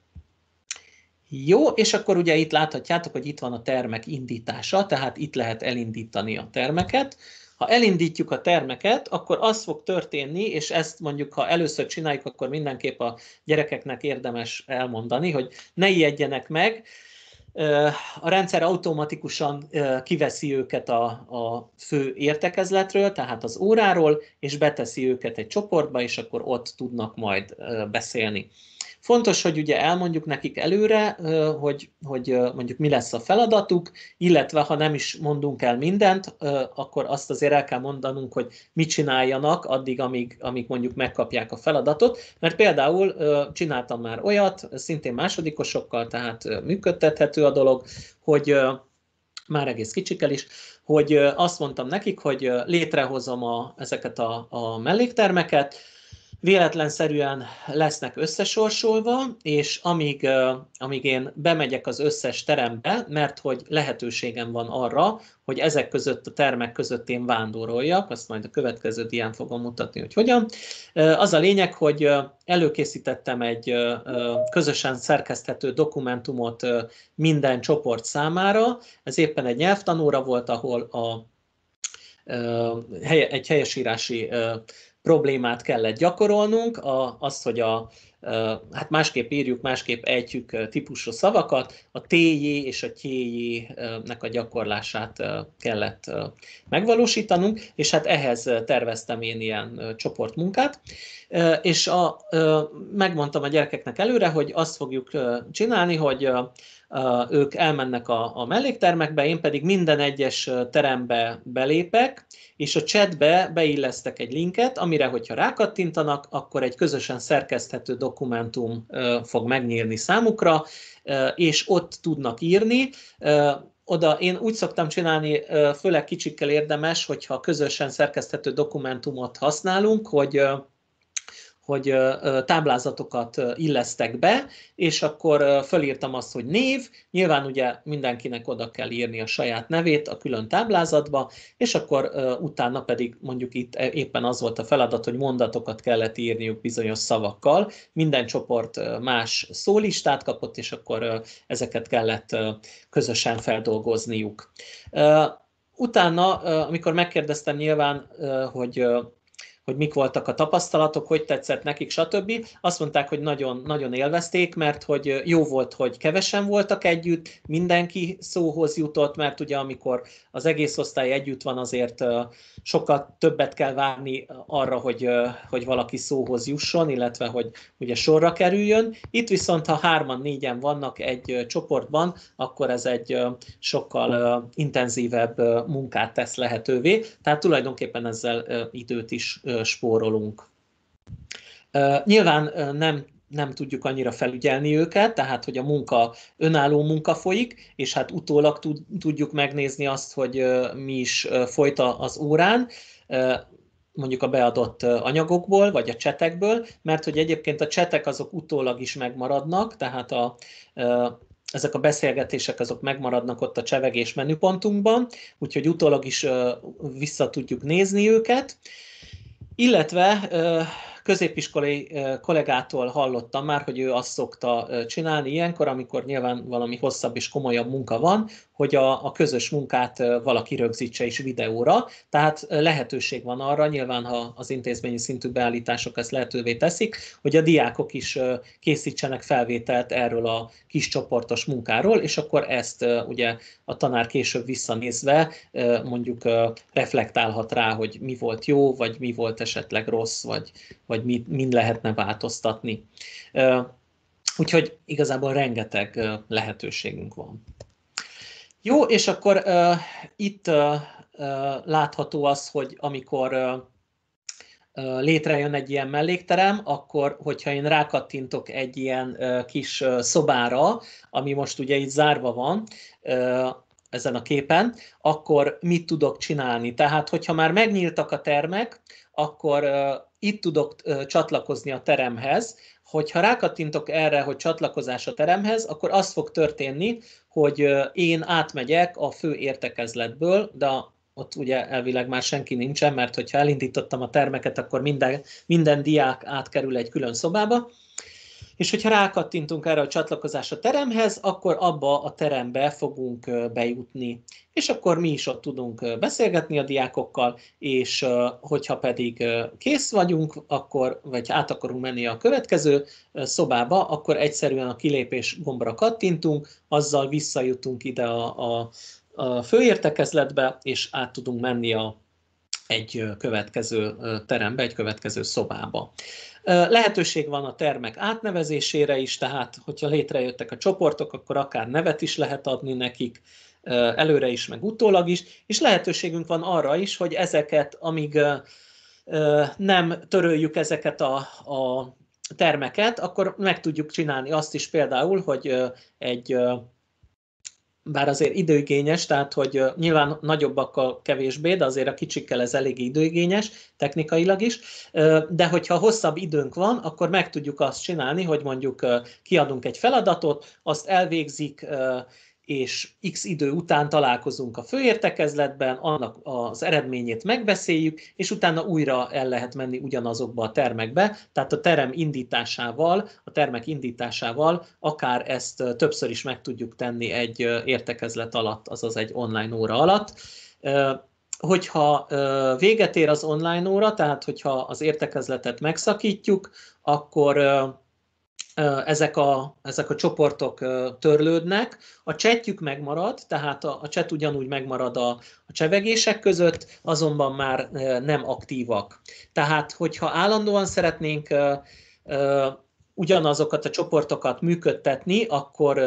Jó, és akkor ugye itt láthatjátok, hogy itt van a termek indítása, tehát itt lehet elindítani a termeket. Ha elindítjuk a termeket, akkor az fog történni, és ezt mondjuk, ha először csináljuk, akkor mindenképp a gyerekeknek érdemes elmondani, hogy ne ijedjenek meg, a rendszer automatikusan kiveszi őket a, a fő értekezletről, tehát az óráról, és beteszi őket egy csoportba, és akkor ott tudnak majd beszélni. Fontos, hogy ugye elmondjuk nekik előre, hogy, hogy mondjuk mi lesz a feladatuk, illetve ha nem is mondunk el mindent, akkor azt azért el kell mondanunk, hogy mit csináljanak addig, amíg, amíg mondjuk megkapják a feladatot, mert például csináltam már olyat, szintén másodikosokkal, tehát működtethető a dolog, hogy már egész kicsikkel is, hogy azt mondtam nekik, hogy létrehozom a, ezeket a, a melléktermeket, véletlenszerűen lesznek összesorsolva, és amíg, amíg én bemegyek az összes terembe, mert hogy lehetőségem van arra, hogy ezek között a termek között én vándoroljak, azt majd a következő dián fogom mutatni, hogy hogyan. Az a lényeg, hogy előkészítettem egy közösen szerkeszthető dokumentumot minden csoport számára, ez éppen egy nyelvtanóra volt, ahol a egy helyesírási problémát kellett gyakorolnunk, a, az, hogy a, hát másképp írjuk, másképp ejtjük típusú szavakat, a TJ és a TJ-nek a gyakorlását kellett megvalósítanunk, és hát ehhez terveztem én ilyen csoportmunkát, és a, megmondtam a gyerekeknek előre, hogy azt fogjuk csinálni, hogy ők elmennek a, a melléktermekbe, én pedig minden egyes terembe belépek, és a chatbe beillesztek egy linket, amire, hogyha rákattintanak, akkor egy közösen szerkeszthető dokumentum fog megnyílni számukra, és ott tudnak írni oda én úgy szoktam csinálni, főleg kicsikkel érdemes, hogyha közösen szerkeszthető dokumentumot használunk, hogy hogy táblázatokat illesztek be, és akkor fölírtam azt, hogy név, nyilván ugye mindenkinek oda kell írni a saját nevét a külön táblázatba, és akkor utána pedig mondjuk itt e, éppen az volt a feladat, hogy mondatokat kellett írniuk bizonyos szavakkal, minden csoport más szólistát kapott, és akkor ezeket kellett közösen feldolgozniuk. Utána, amikor megkérdeztem nyilván, hogy hogy mik voltak a tapasztalatok, hogy tetszett nekik, stb. Azt mondták, hogy nagyon, nagyon élvezték, mert hogy jó volt, hogy kevesen voltak együtt, mindenki szóhoz jutott, mert ugye amikor az egész osztály együtt van, azért sokkal többet kell várni arra, hogy, hogy valaki szóhoz jusson, illetve hogy ugye sorra kerüljön. Itt viszont, ha hárman, négyen vannak egy csoportban, akkor ez egy sokkal intenzívebb munkát tesz lehetővé, tehát tulajdonképpen ezzel időt is spórolunk. Nyilván nem nem tudjuk annyira felügyelni őket, tehát hogy a munka önálló munka folyik, és hát utólag tudjuk megnézni azt, hogy mi is folyt az órán, mondjuk a beadott anyagokból, vagy a csetekből, mert hogy egyébként a csetek azok utólag is megmaradnak, tehát a, ezek a beszélgetések azok megmaradnak ott a csevegés menüpontunkban, úgyhogy utólag is vissza tudjuk nézni őket. Illetve középiskolai kollégától hallottam már, hogy ő azt szokta csinálni ilyenkor, amikor nyilván valami hosszabb és komolyabb munka van, hogy a, a közös munkát valaki rögzítse is videóra, tehát lehetőség van arra, nyilván ha az intézményi szintű beállítások ezt lehetővé teszik, hogy a diákok is készítsenek felvételt erről a kis csoportos munkáról, és akkor ezt ugye a tanár később visszanézve mondjuk reflektálhat rá, hogy mi volt jó, vagy mi volt esetleg rossz, vagy, vagy mit, mind lehetne változtatni. Úgyhogy igazából rengeteg lehetőségünk van. Jó, és akkor uh, itt uh, látható az, hogy amikor uh, létrejön egy ilyen mellékterem, akkor, hogyha én rákattintok egy ilyen kis szobára, ami most ugye itt zárva van ezen a képen, akkor mit tudok csinálni? Tehát, hogyha már megnyíltak a termek, akkor itt tudok csatlakozni a teremhez, hogyha rákattintok erre, hogy csatlakozás a teremhez, akkor az fog történni, hogy én átmegyek a fő értekezletből, de ott ugye elvileg már senki nincsen, mert hogyha elindítottam a termeket, akkor minden, minden diák átkerül egy külön szobába, és hogyha rákattintunk erre a csatlakozás a teremhez, akkor abba a terembe fogunk bejutni. És akkor mi is ott tudunk beszélgetni a diákokkal, és hogyha pedig kész vagyunk, akkor, vagy át akarunk menni a következő szobába, akkor egyszerűen a kilépés gombra kattintunk, azzal visszajutunk ide a, a, a főértekezletbe, és át tudunk menni a egy következő terembe, egy következő szobába. Lehetőség van a termek átnevezésére is, tehát hogyha létrejöttek a csoportok, akkor akár nevet is lehet adni nekik, előre is, meg utólag is, és lehetőségünk van arra is, hogy ezeket, amíg nem töröljük ezeket a, a termeket, akkor meg tudjuk csinálni azt is például, hogy egy bár azért időigényes, tehát hogy nyilván nagyobbak a kevésbé, de azért a kicsikkel ez elég időigényes, technikailag is, de hogyha hosszabb időnk van, akkor meg tudjuk azt csinálni, hogy mondjuk kiadunk egy feladatot, azt elvégzik és x idő után találkozunk a főértekezletben, annak az eredményét megbeszéljük, és utána újra el lehet menni ugyanazokba a termekbe, tehát a terem indításával, a termek indításával akár ezt többször is meg tudjuk tenni egy értekezlet alatt, azaz egy online óra alatt hogyha véget ér az online óra, tehát hogyha az értekezletet megszakítjuk, akkor ezek a, ezek a csoportok törlődnek, a csetjük megmarad, tehát a, a cset ugyanúgy megmarad a, a csevegések között, azonban már nem aktívak. Tehát, hogyha állandóan szeretnénk ugyanazokat a csoportokat működtetni, akkor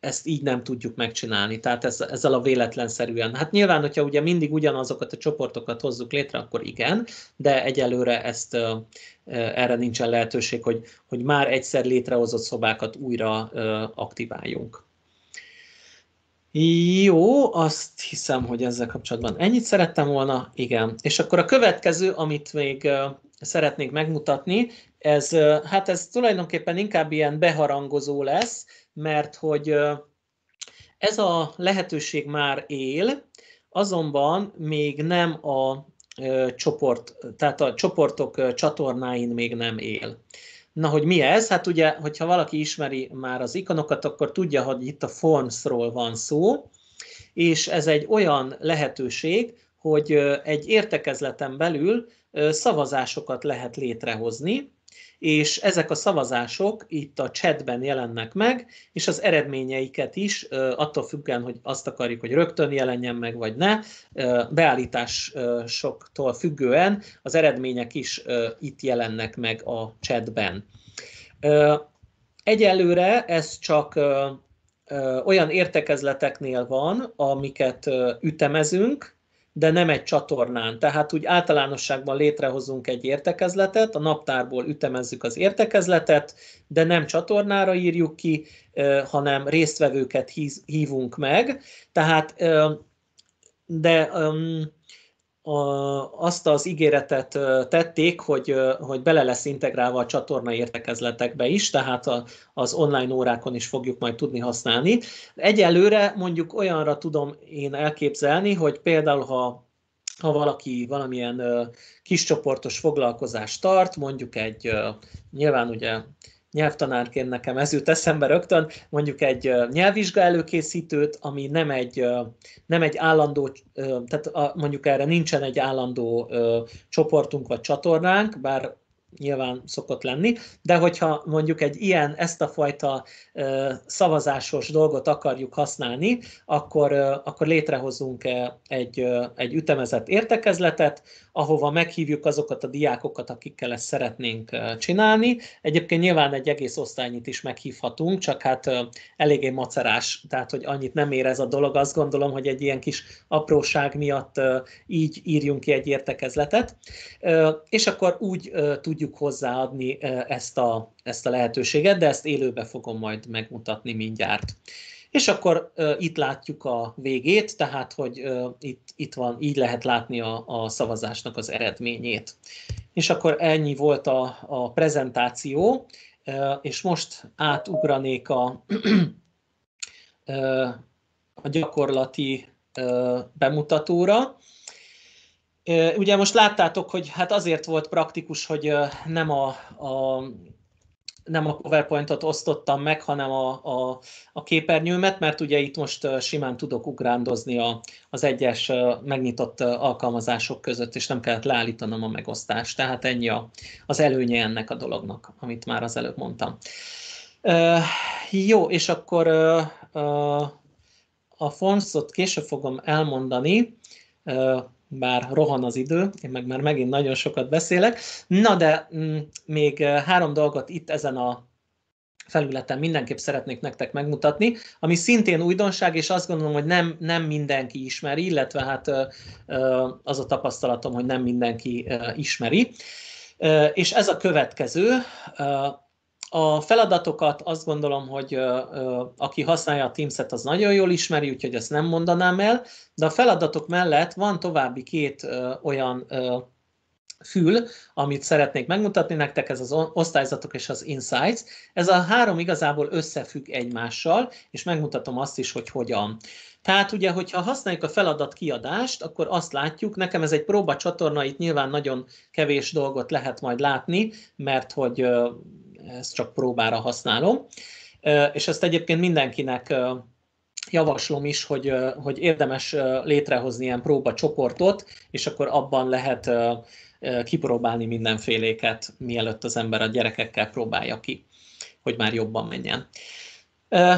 ezt így nem tudjuk megcsinálni, tehát ez, ezzel a véletlenszerűen. Hát nyilván, hogyha ugye mindig ugyanazokat a csoportokat hozzuk létre, akkor igen, de egyelőre ezt, erre nincsen lehetőség, hogy, hogy már egyszer létrehozott szobákat újra aktiváljunk. Jó, azt hiszem, hogy ezzel kapcsolatban ennyit szerettem volna, igen. És akkor a következő, amit még szeretnék megmutatni, ez, hát ez tulajdonképpen inkább ilyen beharangozó lesz, mert hogy ez a lehetőség már él, azonban még nem a csoport, tehát a csoportok csatornáin még nem él. Na, hogy mi ez? Hát ugye, hogyha valaki ismeri már az ikonokat, akkor tudja, hogy itt a Formsról van szó, és ez egy olyan lehetőség, hogy egy értekezleten belül szavazásokat lehet létrehozni, és ezek a szavazások itt a chatben jelennek meg, és az eredményeiket is, attól függően, hogy azt akarjuk, hogy rögtön jelenjen meg, vagy ne, beállításoktól függően az eredmények is itt jelennek meg a chatben. Egyelőre ez csak olyan értekezleteknél van, amiket ütemezünk, de nem egy csatornán. Tehát úgy általánosságban létrehozunk egy értekezletet, a naptárból ütemezzük az értekezletet, de nem csatornára írjuk ki, hanem résztvevőket hívunk meg. Tehát, de a, azt az ígéretet tették, hogy, hogy bele lesz integrálva a csatorna értekezletekbe is, tehát a, az online órákon is fogjuk majd tudni használni. Egyelőre mondjuk olyanra tudom én elképzelni, hogy például ha ha valaki valamilyen kiscsoportos foglalkozást tart, mondjuk egy, nyilván ugye nyelvtanárként nekem ez jut eszembe rögtön, mondjuk egy nyelvvizsga előkészítőt, ami nem egy, nem egy állandó, tehát mondjuk erre nincsen egy állandó csoportunk vagy csatornánk, bár nyilván szokott lenni, de hogyha mondjuk egy ilyen, ezt a fajta ö, szavazásos dolgot akarjuk használni, akkor, ö, akkor létrehozunk egy, ö, egy ütemezett értekezletet, ahova meghívjuk azokat a diákokat, akikkel ezt szeretnénk csinálni. Egyébként nyilván egy egész osztálynyit is meghívhatunk, csak hát ö, eléggé macerás, tehát hogy annyit nem ér ez a dolog. Azt gondolom, hogy egy ilyen kis apróság miatt ö, így írjunk ki egy értekezletet, ö, és akkor úgy ö, tudjuk tudjuk hozzáadni ezt a, ezt a lehetőséget, de ezt élőbe fogom majd megmutatni mindjárt. És akkor uh, itt látjuk a végét, tehát hogy uh, itt, itt van, így lehet látni a, a szavazásnak az eredményét. És akkor ennyi volt a, a prezentáció, uh, és most átugranék a, uh, a gyakorlati uh, bemutatóra. Ugye most láttátok, hogy hát azért volt praktikus, hogy nem a, a nem a PowerPoint-ot osztottam meg, hanem a, a, a képernyőmet, mert ugye itt most simán tudok ugrándozni a, az egyes megnyitott alkalmazások között, és nem kellett leállítanom a megosztást. Tehát ennyi a, az előnye ennek a dolognak, amit már az előbb mondtam. Uh, jó, és akkor uh, uh, a fonszot később fogom elmondani, uh, bár rohan az idő, én meg már megint nagyon sokat beszélek. Na de mm, még eh, három dolgot itt ezen a felületen mindenképp szeretnék nektek megmutatni, ami szintén újdonság, és azt gondolom, hogy nem, nem mindenki ismeri, illetve hát eh, eh, az a tapasztalatom, hogy nem mindenki ismeri. És ez a következő, a feladatokat azt gondolom, hogy ö, ö, aki használja a Teams-et, az nagyon jól ismeri, úgyhogy ezt nem mondanám el, de a feladatok mellett van további két ö, olyan fül, amit szeretnék megmutatni nektek, ez az osztályzatok és az insights. Ez a három igazából összefügg egymással, és megmutatom azt is, hogy hogyan. Tehát ugye, hogyha használjuk a feladat kiadást, akkor azt látjuk, nekem ez egy próba csatorna, itt nyilván nagyon kevés dolgot lehet majd látni, mert hogy ezt csak próbára használom. És ezt egyébként mindenkinek javaslom is, hogy, hogy érdemes létrehozni ilyen próbacsoportot, és akkor abban lehet kipróbálni mindenféléket, mielőtt az ember a gyerekekkel próbálja ki, hogy már jobban menjen.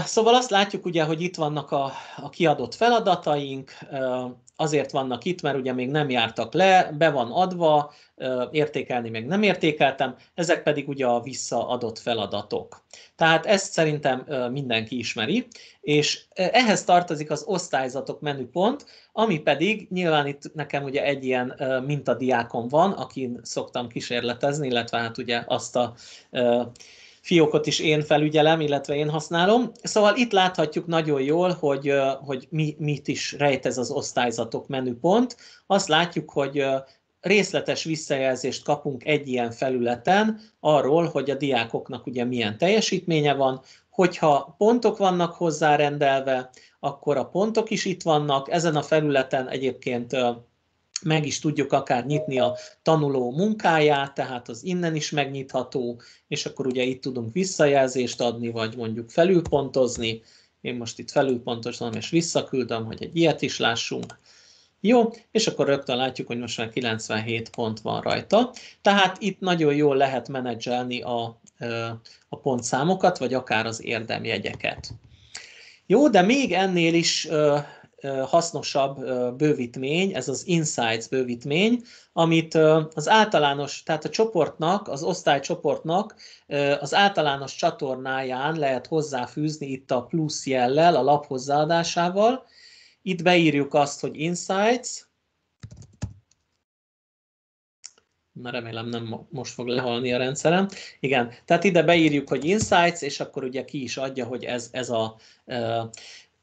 Szóval azt látjuk ugye, hogy itt vannak a, a kiadott feladataink, azért vannak itt, mert ugye még nem jártak le, be van adva, értékelni még nem értékeltem, ezek pedig ugye a visszaadott feladatok. Tehát ezt szerintem mindenki ismeri, és ehhez tartozik az osztályzatok menüpont, ami pedig nyilván itt nekem ugye egy ilyen mintadiákon van, akin szoktam kísérletezni, illetve hát ugye azt a fiókot is én felügyelem, illetve én használom. Szóval itt láthatjuk nagyon jól, hogy, hogy mi, mit is rejt ez az osztályzatok menüpont. Azt látjuk, hogy részletes visszajelzést kapunk egy ilyen felületen arról, hogy a diákoknak ugye milyen teljesítménye van, hogyha pontok vannak hozzárendelve, akkor a pontok is itt vannak. Ezen a felületen egyébként meg is tudjuk akár nyitni a tanuló munkáját, tehát az innen is megnyitható, és akkor ugye itt tudunk visszajelzést adni, vagy mondjuk felülpontozni. Én most itt felülpontosítom és visszaküldöm, hogy egy ilyet is lássunk. Jó, és akkor rögtön látjuk, hogy most már 97 pont van rajta. Tehát itt nagyon jól lehet menedzselni a, a pontszámokat, vagy akár az érdemjegyeket. Jó, de még ennél is hasznosabb bővítmény, ez az Insights bővítmény, amit az általános, tehát a csoportnak, az osztálycsoportnak az általános csatornáján lehet hozzáfűzni itt a plusz jellel, a lap hozzáadásával. Itt beírjuk azt, hogy Insights, mert remélem nem most fog lehalni a rendszerem. Igen, tehát ide beírjuk, hogy Insights, és akkor ugye ki is adja, hogy ez, ez a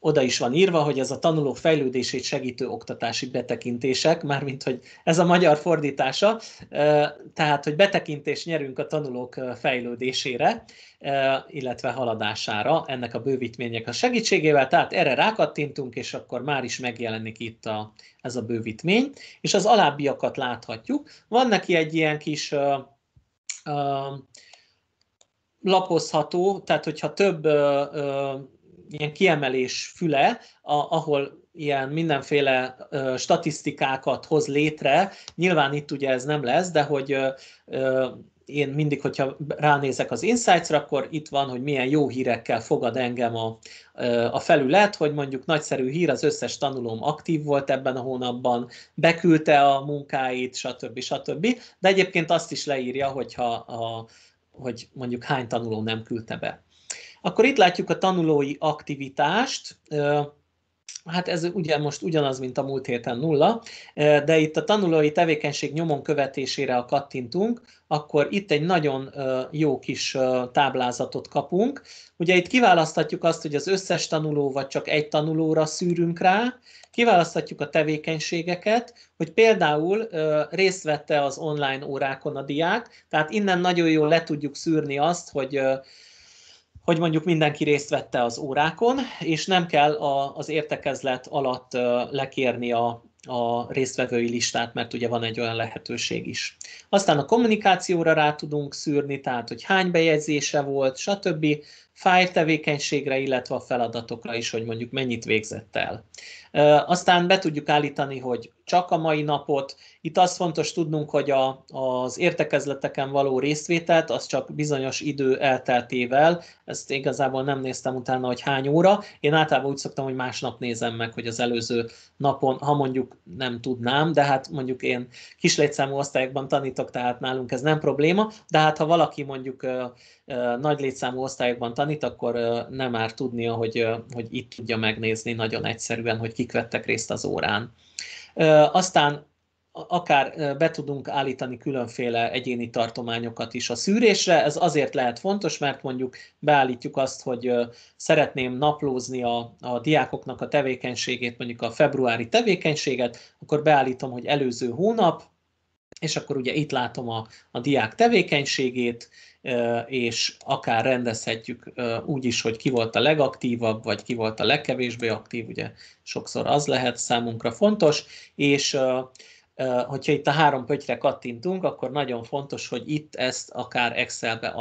oda is van írva, hogy ez a tanuló fejlődését segítő oktatási betekintések, mármint, hogy ez a magyar fordítása, tehát, hogy betekintést nyerünk a tanulók fejlődésére, illetve haladására ennek a bővítmények a segítségével, tehát erre rákattintunk, és akkor már is megjelenik itt a, ez a bővítmény, és az alábbiakat láthatjuk. Van neki egy ilyen kis uh, uh, lapozható, tehát hogyha több uh, uh, ilyen kiemelés füle, a, ahol ilyen mindenféle ö, statisztikákat hoz létre. Nyilván itt ugye ez nem lesz, de hogy ö, ö, én mindig, hogyha ránézek az Insights-ra, akkor itt van, hogy milyen jó hírekkel fogad engem a, a felület, hogy mondjuk nagyszerű hír, az összes tanulóm aktív volt ebben a hónapban, beküldte a munkáit, stb. stb. De egyébként azt is leírja, hogyha a, hogy mondjuk hány tanuló nem küldte be. Akkor itt látjuk a tanulói aktivitást. Hát ez ugye most ugyanaz, mint a múlt héten nulla, de itt a tanulói tevékenység nyomon követésére, a kattintunk, akkor itt egy nagyon jó kis táblázatot kapunk. Ugye itt kiválaszthatjuk azt, hogy az összes tanuló vagy csak egy tanulóra szűrünk rá, kiválaszthatjuk a tevékenységeket, hogy például részt vette az online órákon a diák, tehát innen nagyon jól le tudjuk szűrni azt, hogy hogy mondjuk mindenki részt vette az órákon, és nem kell a, az értekezlet alatt lekérni a, a résztvevői listát, mert ugye van egy olyan lehetőség is. Aztán a kommunikációra rá tudunk szűrni, tehát hogy hány bejegyzése volt, stb. Fájl tevékenységre, illetve a feladatokra is, hogy mondjuk mennyit végzett el. Aztán be tudjuk állítani, hogy csak a mai napot, itt azt fontos tudnunk, hogy a, az értekezleteken való részvételt az csak bizonyos idő elteltével, ezt igazából nem néztem utána, hogy hány óra. Én általában úgy szoktam, hogy másnap nézem meg, hogy az előző napon, ha mondjuk nem tudnám, de hát mondjuk én kislétszámú osztályokban tanítok, tehát nálunk ez nem probléma, de hát ha valaki mondjuk nagy létszámú osztályokban tanít, akkor nem már tudnia, hogy, hogy itt tudja megnézni nagyon egyszerűen, hogy kik vettek részt az órán. Aztán akár be tudunk állítani különféle egyéni tartományokat is a szűrésre. Ez azért lehet fontos, mert mondjuk beállítjuk azt, hogy szeretném naplózni a, a diákoknak a tevékenységét, mondjuk a februári tevékenységet, akkor beállítom, hogy előző hónap, és akkor ugye itt látom a, a diák tevékenységét, és akár rendezhetjük úgy is, hogy ki volt a legaktívabb, vagy ki volt a legkevésbé aktív, ugye sokszor az lehet számunkra fontos, és hogyha itt a három pöttyre kattintunk, akkor nagyon fontos, hogy itt ezt akár Excelbe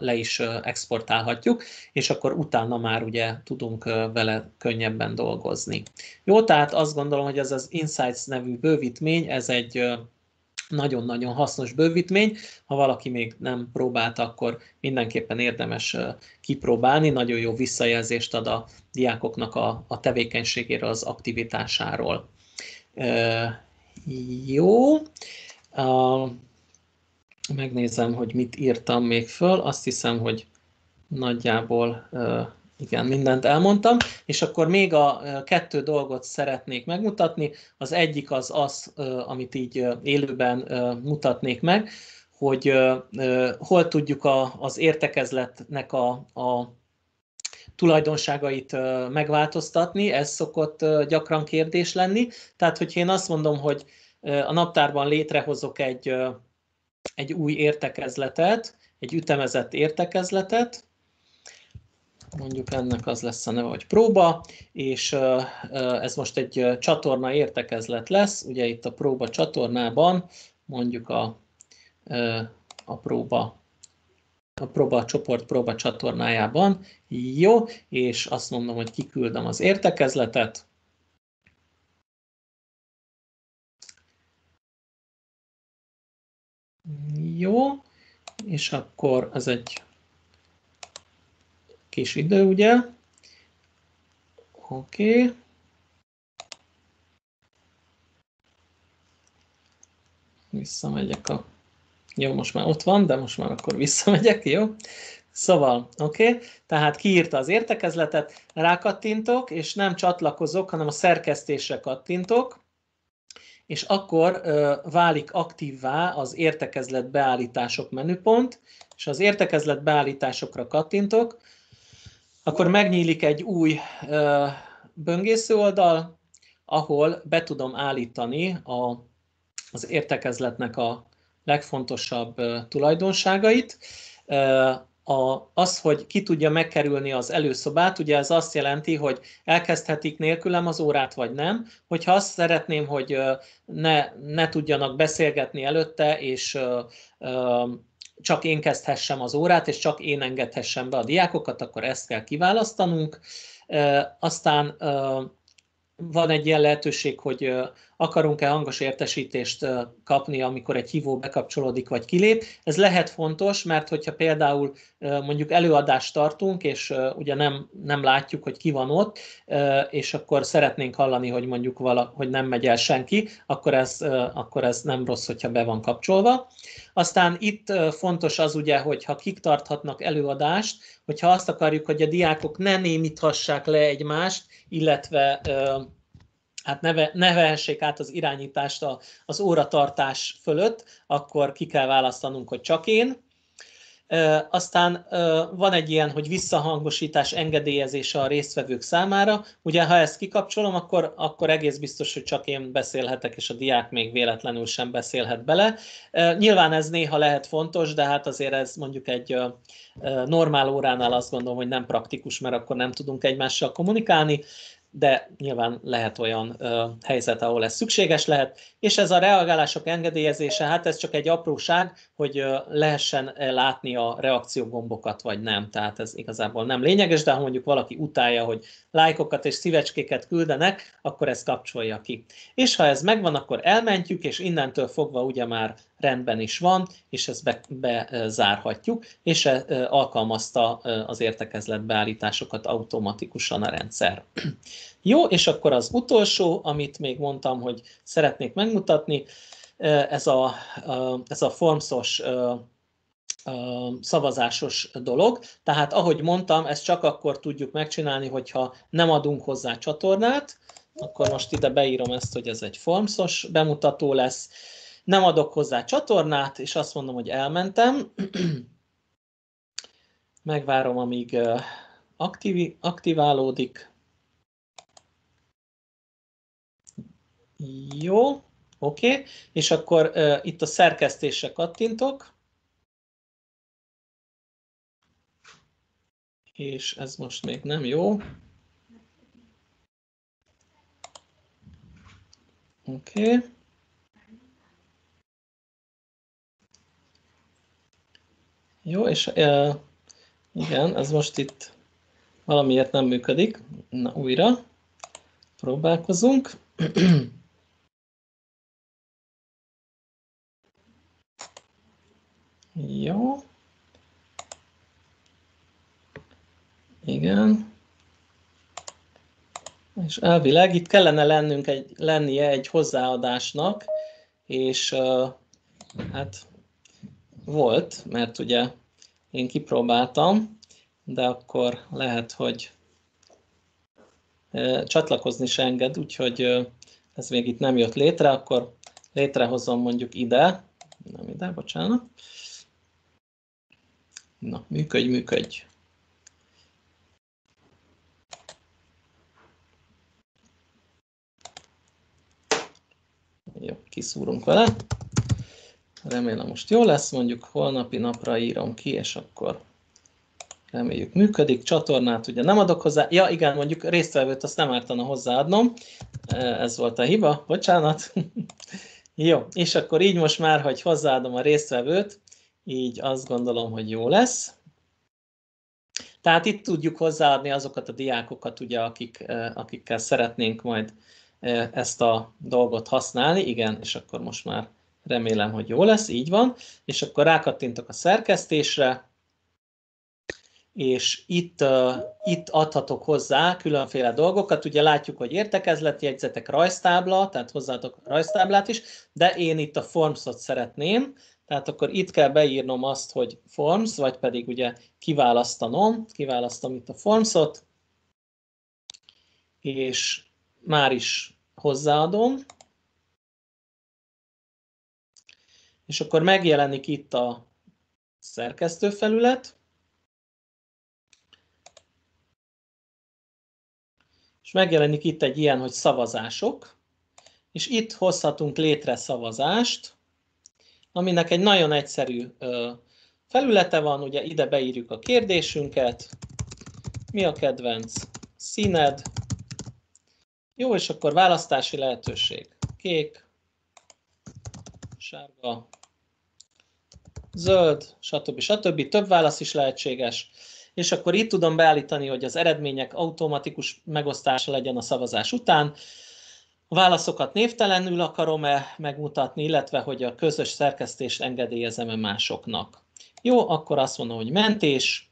le is exportálhatjuk, és akkor utána már ugye tudunk vele könnyebben dolgozni. Jó, tehát azt gondolom, hogy ez az Insights nevű bővítmény, ez egy nagyon-nagyon hasznos bővítmény. Ha valaki még nem próbált, akkor mindenképpen érdemes kipróbálni. Nagyon jó visszajelzést ad a diákoknak a, a tevékenységéről, az aktivitásáról jó. Uh, megnézem, hogy mit írtam még föl. Azt hiszem, hogy nagyjából uh, igen, mindent elmondtam, és akkor még a kettő dolgot szeretnék megmutatni. Az egyik az az, amit így élőben mutatnék meg, hogy hol tudjuk a az értekezletnek a, a tulajdonságait megváltoztatni, ez szokott gyakran kérdés lenni. Tehát, hogyha én azt mondom, hogy a naptárban létrehozok egy, egy új értekezletet, egy ütemezett értekezletet, mondjuk ennek az lesz a neve, hogy próba, és ez most egy csatorna értekezlet lesz, ugye itt a próba csatornában mondjuk a, a próba a próba csoport próba csatornájában. Jó, és azt mondom, hogy kiküldöm az értekezletet. Jó, és akkor ez egy kis idő, ugye? Oké. Visszamegyek a jó, most már ott van, de most már akkor visszamegyek, jó? Szóval, oké, okay. tehát kiírta az értekezletet, rákattintok, és nem csatlakozok, hanem a szerkesztésre kattintok, és akkor ö, válik aktívvá az értekezlet beállítások menüpont, és az értekezlet beállításokra kattintok, akkor megnyílik egy új ö, böngésző oldal, ahol be tudom állítani a, az értekezletnek a legfontosabb tulajdonságait. A, az, hogy ki tudja megkerülni az előszobát, ugye ez azt jelenti, hogy elkezdhetik nélkülem az órát, vagy nem. Hogyha azt szeretném, hogy ne, ne tudjanak beszélgetni előtte, és csak én kezdhessem az órát, és csak én engedhessem be a diákokat, akkor ezt kell kiválasztanunk. Aztán van egy ilyen lehetőség, hogy akarunk-e hangos értesítést kapni, amikor egy hívó bekapcsolódik vagy kilép. Ez lehet fontos, mert hogyha például mondjuk előadást tartunk, és ugye nem, nem látjuk, hogy ki van ott, és akkor szeretnénk hallani, hogy mondjuk vala, hogy nem megy el senki, akkor ez, akkor ez nem rossz, hogyha be van kapcsolva. Aztán itt fontos az ugye, hogy ha kik tarthatnak előadást, hogyha azt akarjuk, hogy a diákok ne némíthassák le egymást, illetve hát neve ne vehessék át az irányítást a, az óratartás fölött, akkor ki kell választanunk, hogy csak én. E, aztán e, van egy ilyen, hogy visszahangosítás engedélyezése a résztvevők számára. Ugye, ha ezt kikapcsolom, akkor, akkor egész biztos, hogy csak én beszélhetek, és a diák még véletlenül sem beszélhet bele. E, nyilván ez néha lehet fontos, de hát azért ez mondjuk egy normál óránál azt gondolom, hogy nem praktikus, mert akkor nem tudunk egymással kommunikálni de nyilván lehet olyan ö, helyzet, ahol ez szükséges lehet, és ez a reagálások engedélyezése, hát ez csak egy apróság, hogy ö, lehessen látni a reakciógombokat, vagy nem, tehát ez igazából nem lényeges, de ha mondjuk valaki utálja, hogy lájkokat és szívecskéket küldenek, akkor ezt kapcsolja ki. És ha ez megvan, akkor elmentjük, és innentől fogva ugye már rendben is van, és ezt bezárhatjuk, be, és alkalmazta az értekezletbeállításokat automatikusan a rendszer. Jó, és akkor az utolsó, amit még mondtam, hogy szeretnék megmutatni, ez a, ez a formszos szavazásos dolog. Tehát ahogy mondtam, ezt csak akkor tudjuk megcsinálni, hogyha nem adunk hozzá csatornát, akkor most ide beírom ezt, hogy ez egy formszos bemutató lesz, nem adok hozzá csatornát, és azt mondom, hogy elmentem. Megvárom, amíg aktiv, aktiválódik. Jó, oké, okay. és akkor uh, itt a szerkesztésre kattintok. És ez most még nem jó. Oké. Okay. Jó, és uh, igen, ez most itt valamiért nem működik. Na, újra próbálkozunk. Jó. Igen. És elvileg itt kellene lennünk egy, lennie egy hozzáadásnak, és uh, hát volt, mert ugye én kipróbáltam, de akkor lehet, hogy csatlakozni se enged, úgyhogy ez még itt nem jött létre, akkor létrehozom mondjuk ide, nem ide, bocsánat. Na, működj, működj. Jó, kiszúrunk vele. Remélem most jó lesz, mondjuk holnapi napra írom ki, és akkor reméljük működik. Csatornát ugye nem adok hozzá. Ja igen, mondjuk résztvevőt azt nem ártana hozzáadnom. E, ez volt a hiba, bocsánat. jó, és akkor így most már, hogy hozzáadom a résztvevőt, így azt gondolom, hogy jó lesz. Tehát itt tudjuk hozzáadni azokat a diákokat, ugye, akik, e, akikkel szeretnénk majd e, ezt a dolgot használni. Igen, és akkor most már Remélem, hogy jó lesz, így van. És akkor rákattintok a szerkesztésre, és itt, uh, itt adhatok hozzá különféle dolgokat. Ugye látjuk, hogy értekezleti jegyzetek, rajztábla, tehát hozzátok a rajztáblát is, de én itt a formszot szeretném, tehát akkor itt kell beírnom azt, hogy forms, vagy pedig ugye kiválasztanom, kiválasztom itt a formszot, és már is hozzáadom, és akkor megjelenik itt a szerkesztőfelület, és megjelenik itt egy ilyen, hogy szavazások, és itt hozhatunk létre szavazást, aminek egy nagyon egyszerű felülete van, ugye ide beírjuk a kérdésünket, mi a kedvenc színed, jó, és akkor választási lehetőség, kék, sárga, zöld, stb. stb. Több válasz is lehetséges, és akkor itt tudom beállítani, hogy az eredmények automatikus megosztása legyen a szavazás után, a válaszokat névtelenül akarom-e megmutatni, illetve hogy a közös szerkesztést engedélyezem-e másoknak. Jó, akkor azt mondom, hogy mentés,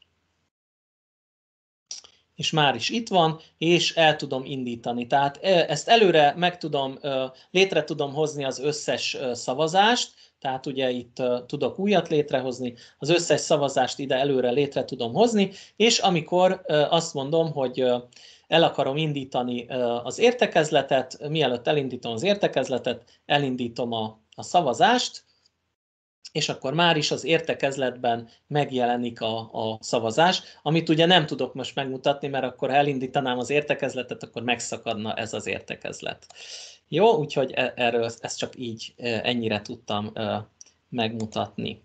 és már is itt van, és el tudom indítani. Tehát e, ezt előre meg tudom, létre tudom hozni az összes szavazást, tehát ugye itt uh, tudok újat létrehozni, az összes szavazást ide előre létre tudom hozni, és amikor uh, azt mondom, hogy uh, el akarom indítani az értekezletet, mielőtt elindítom az értekezletet, elindítom a, a szavazást, és akkor már is az értekezletben megjelenik a, a szavazás, amit ugye nem tudok most megmutatni, mert akkor ha elindítanám az értekezletet, akkor megszakadna ez az értekezlet. Uh, jó, úgyhogy e- erről ezt csak így e, ennyire tudtam e, megmutatni.